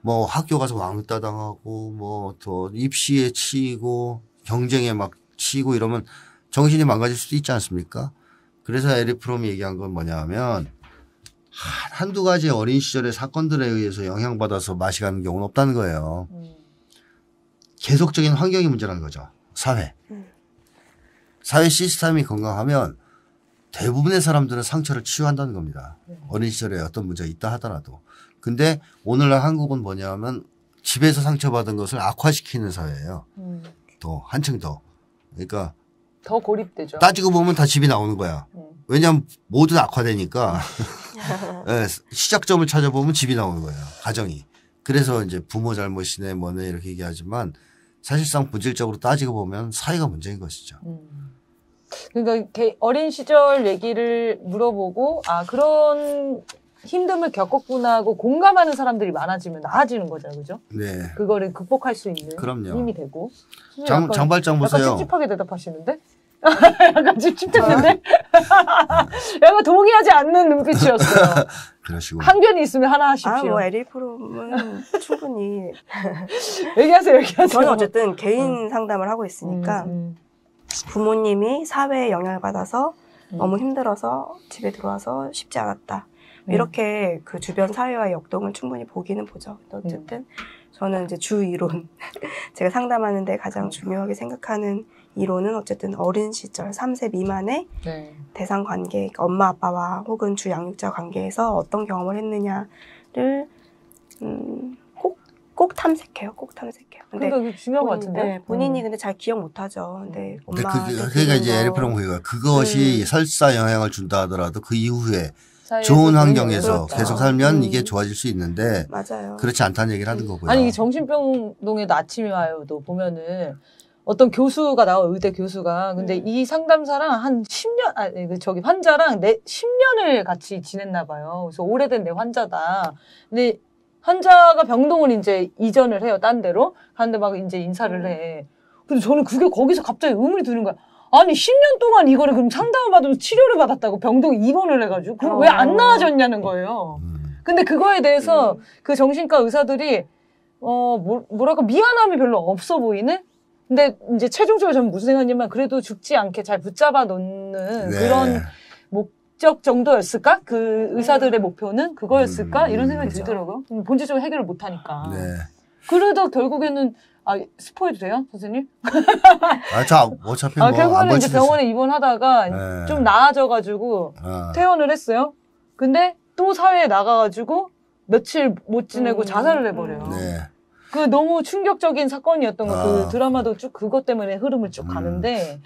뭐 학교 가서 왕따 당하고 뭐 또 입시에 치이고 경쟁에 막 치이고 이러면 정신이 망가질 수도 있지 않습니까? 그래서 에리프롬이 얘기한 건 뭐냐 하면 한두 가지 어린 시절의 사건들에 의해서 영향받아서 맛이 가는 경우는 없다는 거예요. 음. 계속적인 환경이 문제라는 거죠. 사회. 음. 사회 시스템이 건강하면 대부분의 사람들은 상처를 치유한다는 겁니다. 네. 어린 시절에 어떤 문제가 있다 하더라도. 근데 오늘날 한국은 뭐냐면 하 집에서 상처받은 것을 악화시키는 사회예요. 음. 더 한층 더. 그러니까 더 고립되죠. 따지고 보면 다 집이 나오는 거야. 음. 네. 왜냐하면 모두 악화되니까 네, 시작점을 찾아보면 집이 나오는 거예요. 가정이. 그래서 이제 부모 잘못이네 뭐네 이렇게 얘기하지만 사실상 본질적으로 따지고 보면 사회가 문제인 것이죠. 음. 그러니까 어린 시절 얘기를 물어보고 아 그런 힘듦을 겪었구나 하고 공감하는 사람들이 많아지면 나아지는 거잖아요. 그죠? 네. 그거를 극복할 수 있는 그럼요. 힘이 되고. 장, 약간, 장발장 보세요. 약간 찝찝하게 대답하시는데? 약간 찝찝했는데? 약간 동의하지 않는 눈빛이었어요. 그러시고. 한 견이 있으면 하나 아, 하십시오. 아, 뭐, LA 프로는 충분히. 얘기하세요, 얘기하세요. 저는 어쨌든 개인 음. 상담을 하고 있으니까 음, 음. 부모님이 사회에 영향을 받아서 음. 너무 힘들어서 집에 들어와서 쉽지 않았다. 네. 이렇게 그 주변 네. 사회와의 역동을 충분히 보기는 보죠. 어쨌든 네. 저는 이제 주 이론 제가 상담하는데 가장 음. 중요하게 생각하는 이론은 어쨌든 어린 시절 3세 미만의 네. 대상 관계, 그러니까 엄마 아빠와 혹은 주 양육자 관계에서 어떤 경험을 했느냐를 음, 꼭, 꼭 탐색해요. 꼭 탐색해요. 근데 그러 그러니까 중요한 본인, 것 같은데 네, 본인이 음. 근데 잘 기억 못하죠. 근데 엄마 그, 그러니까 이제 에리프롬그가 뭐 그것이 음. 설사 영향을 준다 하더라도 그 이후에 좋은 환경에서 그렇죠. 계속 살면 음. 이게 좋아질 수 있는데 맞아요. 그렇지 않다는 얘기를 하는 음. 거고요. 아니 정신병동에도 아침에 와요도 보면은 어떤 교수가 나와 의대 교수가 근데 음. 이 상담사랑 한 10년 아니 그 저기 환자랑 내 10년을 같이 지냈나 봐요. 그래서 오래된 내 환자다. 근데 환자가 병동을 이제 이전을 해요. 딴 데로. 그런데 막 이제 인사를 음. 해. 근데 저는 그게 거기서 갑자기 의문이 드는 거야. 아니 10년 동안 이거를 그럼 상담을 받으면서 치료를 받았다고 병동 입원을 해가지고 그럼 왜안 아. 나아졌냐는 거예요. 음. 근데 그거에 대해서 음. 그 정신과 의사들이 어 뭐, 뭐랄까 미안함이 별로 없어 보이는 근데 이제 최종적으로 저는 무슨 생각이냐면 그래도 죽지 않게 잘 붙잡아 놓는 네. 그런 목적 정도였을까? 그 의사들의 목표는 그거였을까? 이런 생각이 그렇죠. 들더라고요. 본질적으로 해결을 못하니까. 네. 그래도 결국에는 아, 스포해도 돼요, 선생님? 아, 자, 어차피 아, 뭐 결국에는 이제 병원에 입원하다가 네. 좀 나아져가지고 아. 퇴원을 했어요. 근데 또 사회에 나가가지고 며칠 못 지내고 음. 자살을 음. 해버려요. 네. 그 너무 충격적인 사건이었던 거, 그 아. 그 드라마도 쭉 그것 때문에 흐름을 쭉 음. 가는데.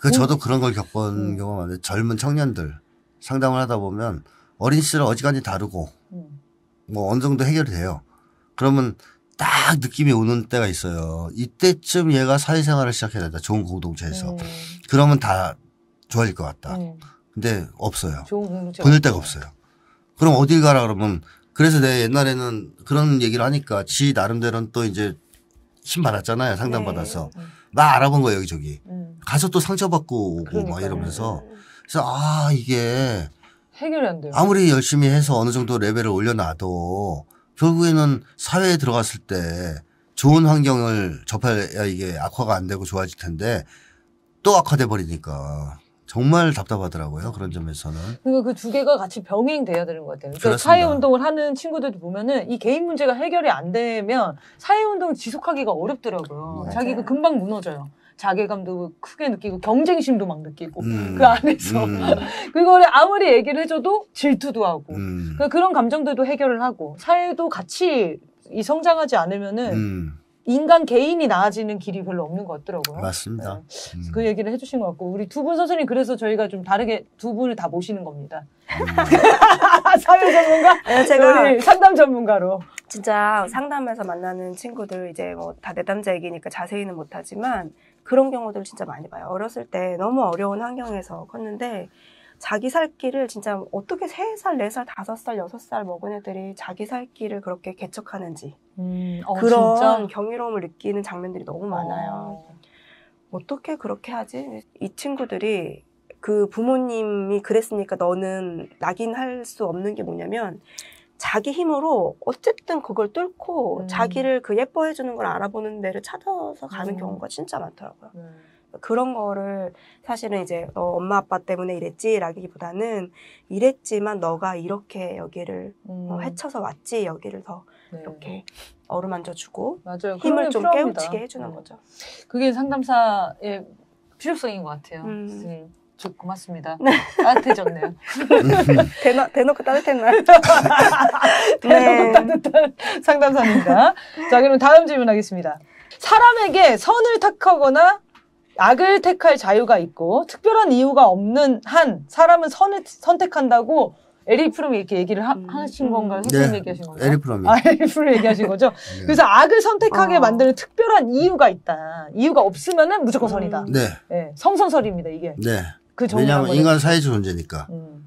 그 음. 저도 그런 걸 겪은 음. 경험가 많은데 젊은 청년들 상담을 하다 보면 어린 시절 어지간히 다르고 음. 뭐 어느 정도 해결이 돼요. 그러면 딱 느낌이 오는 때가 있어요. 이때쯤 얘가 사회생활을 시작해야 된다. 좋은 공동체에서. 음. 그러면 다 좋아질 것 같다. 음. 근데 없어요. 보낼 데가 없어요. 그럼 어딜 가라 그러면 그래서 내 옛날에는 그런 얘기를 하니까 지 나름대로는 또 이제 힘 받았잖아요. 상담 네. 받아서. 네. 나 알아본 거예요, 여기저기. 음. 가서 또 상처받고 오고 그러니까요. 막 이러면서. 그래서 아, 이게 해결이 안 돼요. 아무리 열심히 해서 어느 정도 레벨을 올려놔도 결국에는 사회에 들어갔을 때 좋은 환경을 접해야 이게 악화가 안 되고 좋아질 텐데 또 악화돼 버리니까 정말 답답하더라고요 그런 점에서는. 그그두 개가 같이 병행돼야 되는 것 같아요. 그러니까 사회 운동을 하는 친구들도 보면은 이 개인 문제가 해결이 안 되면 사회 운동을 지속하기가 어렵더라고요. 네. 자기가 네. 금방 무너져요. 자괴감도 크게 느끼고 경쟁심도 막 느끼고 음. 그 안에서 음. 그거를 아무리 얘기를 해줘도 질투도 하고 음. 그러니까 그런 감정들도 해결을 하고 사회도 같이 이 성장하지 않으면은 음. 인간 개인이 나아지는 길이 별로 없는 것 같더라고요. 맞습니다. 네. 음. 그 얘기를 해주신 것 같고 우리 두 분 선생님 그래서 저희가 좀 다르게 두 분을 다 모시는 겁니다. 음. 사회 전문가? 네, 제가 상담 전문가로. 진짜 상담에서 만나는 친구들 이제 뭐다 내담자 얘기니까 자세히는 못하지만 그런 경우들 진짜 많이 봐요. 어렸을 때 너무 어려운 환경에서 컸는데 자기 살 길을 진짜 어떻게 3살4살5살6살 먹은 애들이 자기 살 길을 그렇게 개척하는지 음, 어, 그런 진짜? 경이로움을 느끼는 장면들이 너무 많아요. 어. 어떻게 그렇게 하지? 이 친구들이 그 부모님이 그랬으니까 너는 낙인할 수 없는 게 뭐냐면 자기 힘으로 어쨌든 그걸 뚫고 음. 자기를 그 예뻐해 주는 걸 알아보는 데를 찾아서 가는 음. 경우가 진짜 많더라고요. 음. 그런 거를 사실은 이제 어, 엄마 아빠 때문에 이랬지라기보다는 이랬지만 너가 이렇게 여기를 어, 음. 헤쳐서 왔지 여기를 더 네. 이렇게 어루만져 주고 힘을 좀 필요합니다. 깨우치게 해주는 거죠. 그게 상담사의 필요성인 것 같아요. 음. 음. 저 고맙습니다. 네. 따뜻해졌네요. 대놓, 대놓고 따뜻했나 대놓고 네. 따뜻한 상담사입니다. 자, 그럼 다음 질문하겠습니다. 사람에게 선을 택하거나 악을 택할 자유가 있고 특별한 이유가 없는 한 사람은 선을 선택한다고 에리 프롬이 이렇게 얘기를 하, 음. 하신 건가요? 음. 선 네. 얘기하신 건가요? 에리 프롬이. 아, 에리 프롬 얘기하신 거죠? 네. 그래서 악을 선택하게 어. 만드는 특별한 이유가 있다. 이유가 없으면 무조건 선이다. 음. 네. 네. 성선설입니다, 이게. 네. 그 왜냐하면 뭐 인간 사회적 존재니까. 음.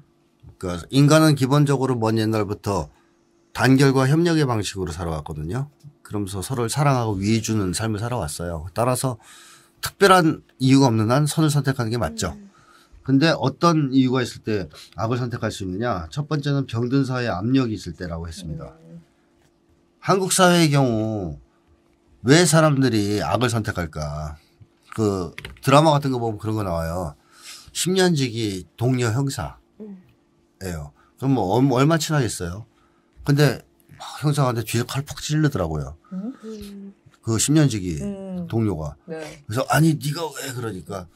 그러니까 인간은 기본적으로 먼 옛날부터 단결과 협력의 방식으로 살아왔거든요. 그러면서 서로를 사랑하고 위해주는 삶을 살아왔어요. 따라서 특별한 이유가 없는 한 선을 선택하는 게 맞죠. 음. 근데 어떤 이유가 있을 때 악을 선택할 수 있느냐? 첫 번째는 병든 사회의 압력이 있을 때라고 했습니다. 음. 한국 사회의 경우 왜 사람들이 악을 선택할까? 그 드라마 같은 거 보면 그런 거 나와요. 10년 지기 동료 형사예요. 그럼 뭐 얼마 친하겠어요? 근데 막 형사한테 뒤에서 칼푹 찔르더라고요. 그 10년 지기 음. 동료가. 네. 그래서 아니 네가 왜 그러니까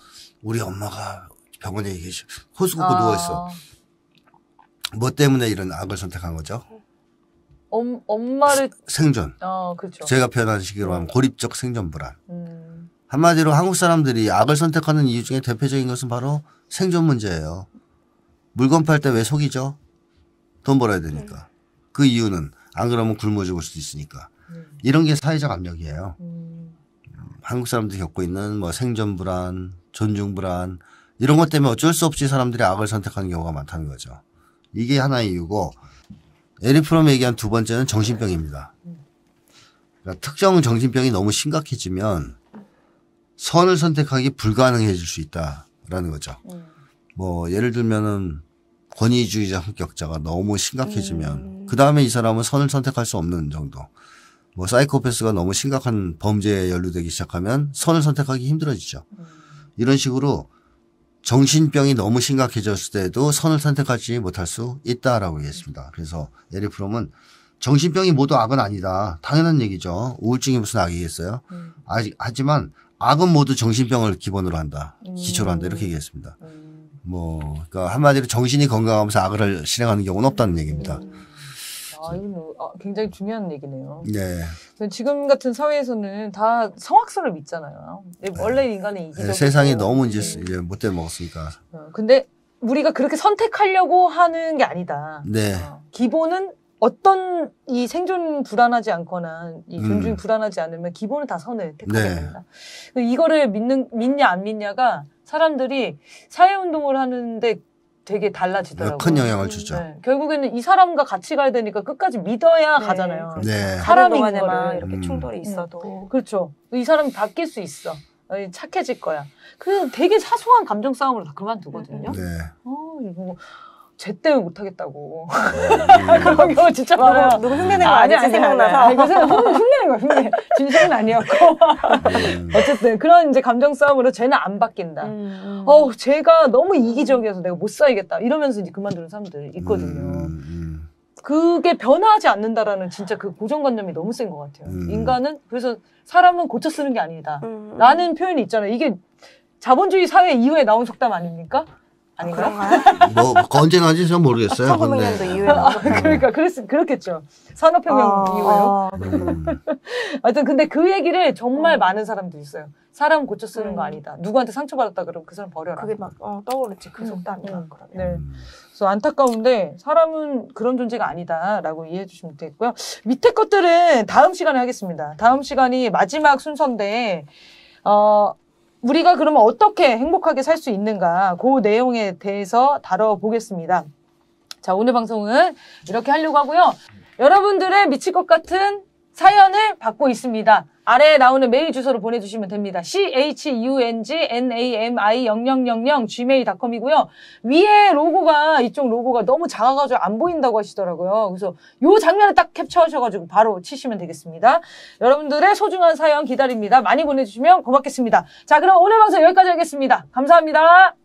우리 엄마가 병원에 계셔 호수 굽고 아. 누워 있어. 뭐 때문에 이런 악을 선택한 거죠? 엄, 엄마를 생존. 어, 그렇죠. 제가 표현한 시기로 하면 고립적 생존 불안. 음. 한마디로 한국 사람들이 악을 선택하는 이유 중에 대표적인 것은 바로 생존 문제예요. 물건 팔 때 왜 속이죠? 돈 벌어야 되니까. 네. 그 이유는 안 그러면 굶어 죽을 수도 있으니까. 네. 이런 게 사회적 압력이에요. 음. 한국 사람들이 겪고 있는 뭐 생존 불안, 존중 불안 이런 것 때문에 어쩔 수 없이 사람들이 악을 선택하는 경우가 많다는 거죠. 이게 하나의 이유고 에리프롬이 얘기한 두 번째는 정신병입니다. 음. 그러니까 특정 정신병이 너무 심각해지면 선을 선택하기 불가능해질 수 있다라는 거죠. 음. 뭐 예를 들면은 권위주의자 합격자가 너무 심각해지면 음. 그 다음에 이 사람은 선을 선택할 수 없는 정도. 뭐 사이코패스가 너무 심각한 범죄에 연루되기 시작하면 선을 선택하기 힘들어지죠. 음. 이런 식으로 정신병이 너무 심각해졌을 때도 선을 선택하지 못할 수 있다라고 얘기했습니다. 그래서 예리 프롬은 정신병이 모두 악은 아니다. 당연한 얘기죠. 우울증이 무슨 악이겠어요? 음. 아직 하지만 악은 모두 정신병을 기본으로 한다. 음. 기초로 한다. 이렇게 얘기했습니다. 음. 뭐, 그니까 한마디로 정신이 건강하면서 악을 실행하는 경우는 없다는 음. 얘기입니다. 아, 이건 뭐, 아, 굉장히 중요한 얘기네요. 네. 지금 같은 사회에서는 다 성악설을 믿잖아요. 예, 네. 원래 인간의 이기적 네, 세상이 너무 이제, 네. 이제 못된 먹었으니까. 어, 근데 우리가 그렇게 선택하려고 하는 게 아니다. 네. 어, 기본은 어떤 이 생존 불안하지 않거나 이 존중이 음. 불안하지 않으면 기본은 다 선을 택하게 네. 된다. 이거를 믿는 믿냐 안 믿냐가 사람들이 사회 운동을 하는데 되게 달라지더라고요. 큰 영향을 주죠. 네. 결국에는 이 사람과 같이 가야 되니까 끝까지 믿어야 네. 가잖아요. 그렇죠. 네. 사람인 거 이렇게 음. 충돌이 있어도 음. 그렇죠. 이 사람이 바뀔 수 있어. 어, 착해질 거야. 그 되게 사소한 감정 싸움으로 다 그만두거든요. 네. 어, 이거 제때 에 못하겠다고. 아, 예. 그런 경우 진짜 많아요. 너무, 너무 흉내낸 거아 아니, 생각나서. 아니, 아니, 아 흉내낸 거야, 흉내. 진심은 아니었고. 예. 어쨌든 그런 이제 감정 싸움으로 쟤는 안 바뀐다. 음. 음. 어우, 쟤가 너무 이기적이어서 내가 못사이겠다 이러면서 이제 그만두는 사람들 있거든요. 음, 음. 그게 변화하지 않는다라는 진짜 그 고정관념이 너무 센 것 같아요. 음. 인간은 그래서 사람은 고쳐 쓰는 게 아니다. 음, 라는 표현이 있잖아요. 이게 자본주의 사회 이후에 나온 속담 아닙니까? 아, 아닌가요? 뭐, 뭐 그 언제나지 전 모르겠어요. 1900년도 이후에. 아, 그러니까 그랬, 그렇겠죠. 산업혁명 아, 이후에요. 아. 네. 하여튼 근데 그 얘기를 정말 어. 많은 사람도 있어요. 사람 고쳐 쓰는 음. 거 아니다. 누구한테 상처받았다 그러면 그 사람 버려라. 그게 막 어, 떠오르지. 그 속담이가 음. 음. 네. 그래서 안타까운데 사람은 그런 존재가 아니다라고 이해해 주시면 되겠고요. 밑에 것들은 다음 시간에 하겠습니다. 다음 시간이 마지막 순서인데 어, 우리가 그러면 어떻게 행복하게 살 수 있는가 그 내용에 대해서 다뤄보겠습니다. 자 오늘 방송은 이렇게 하려고 하고요. 여러분들의 미칠 것 같은 사연을 받고 있습니다. 아래에 나오는 메일 주소로 보내주시면 됩니다. chungnami0000gmail.com이고요. 위에 로고가 이쪽 로고가 너무 작아가지고 안 보인다고 하시더라고요. 그래서 요 장면을 딱 캡처하셔가지고 바로 치시면 되겠습니다. 여러분들의 소중한 사연 기다립니다. 많이 보내주시면 고맙겠습니다. 자 그럼 오늘 방송 여기까지 하겠습니다. 감사합니다.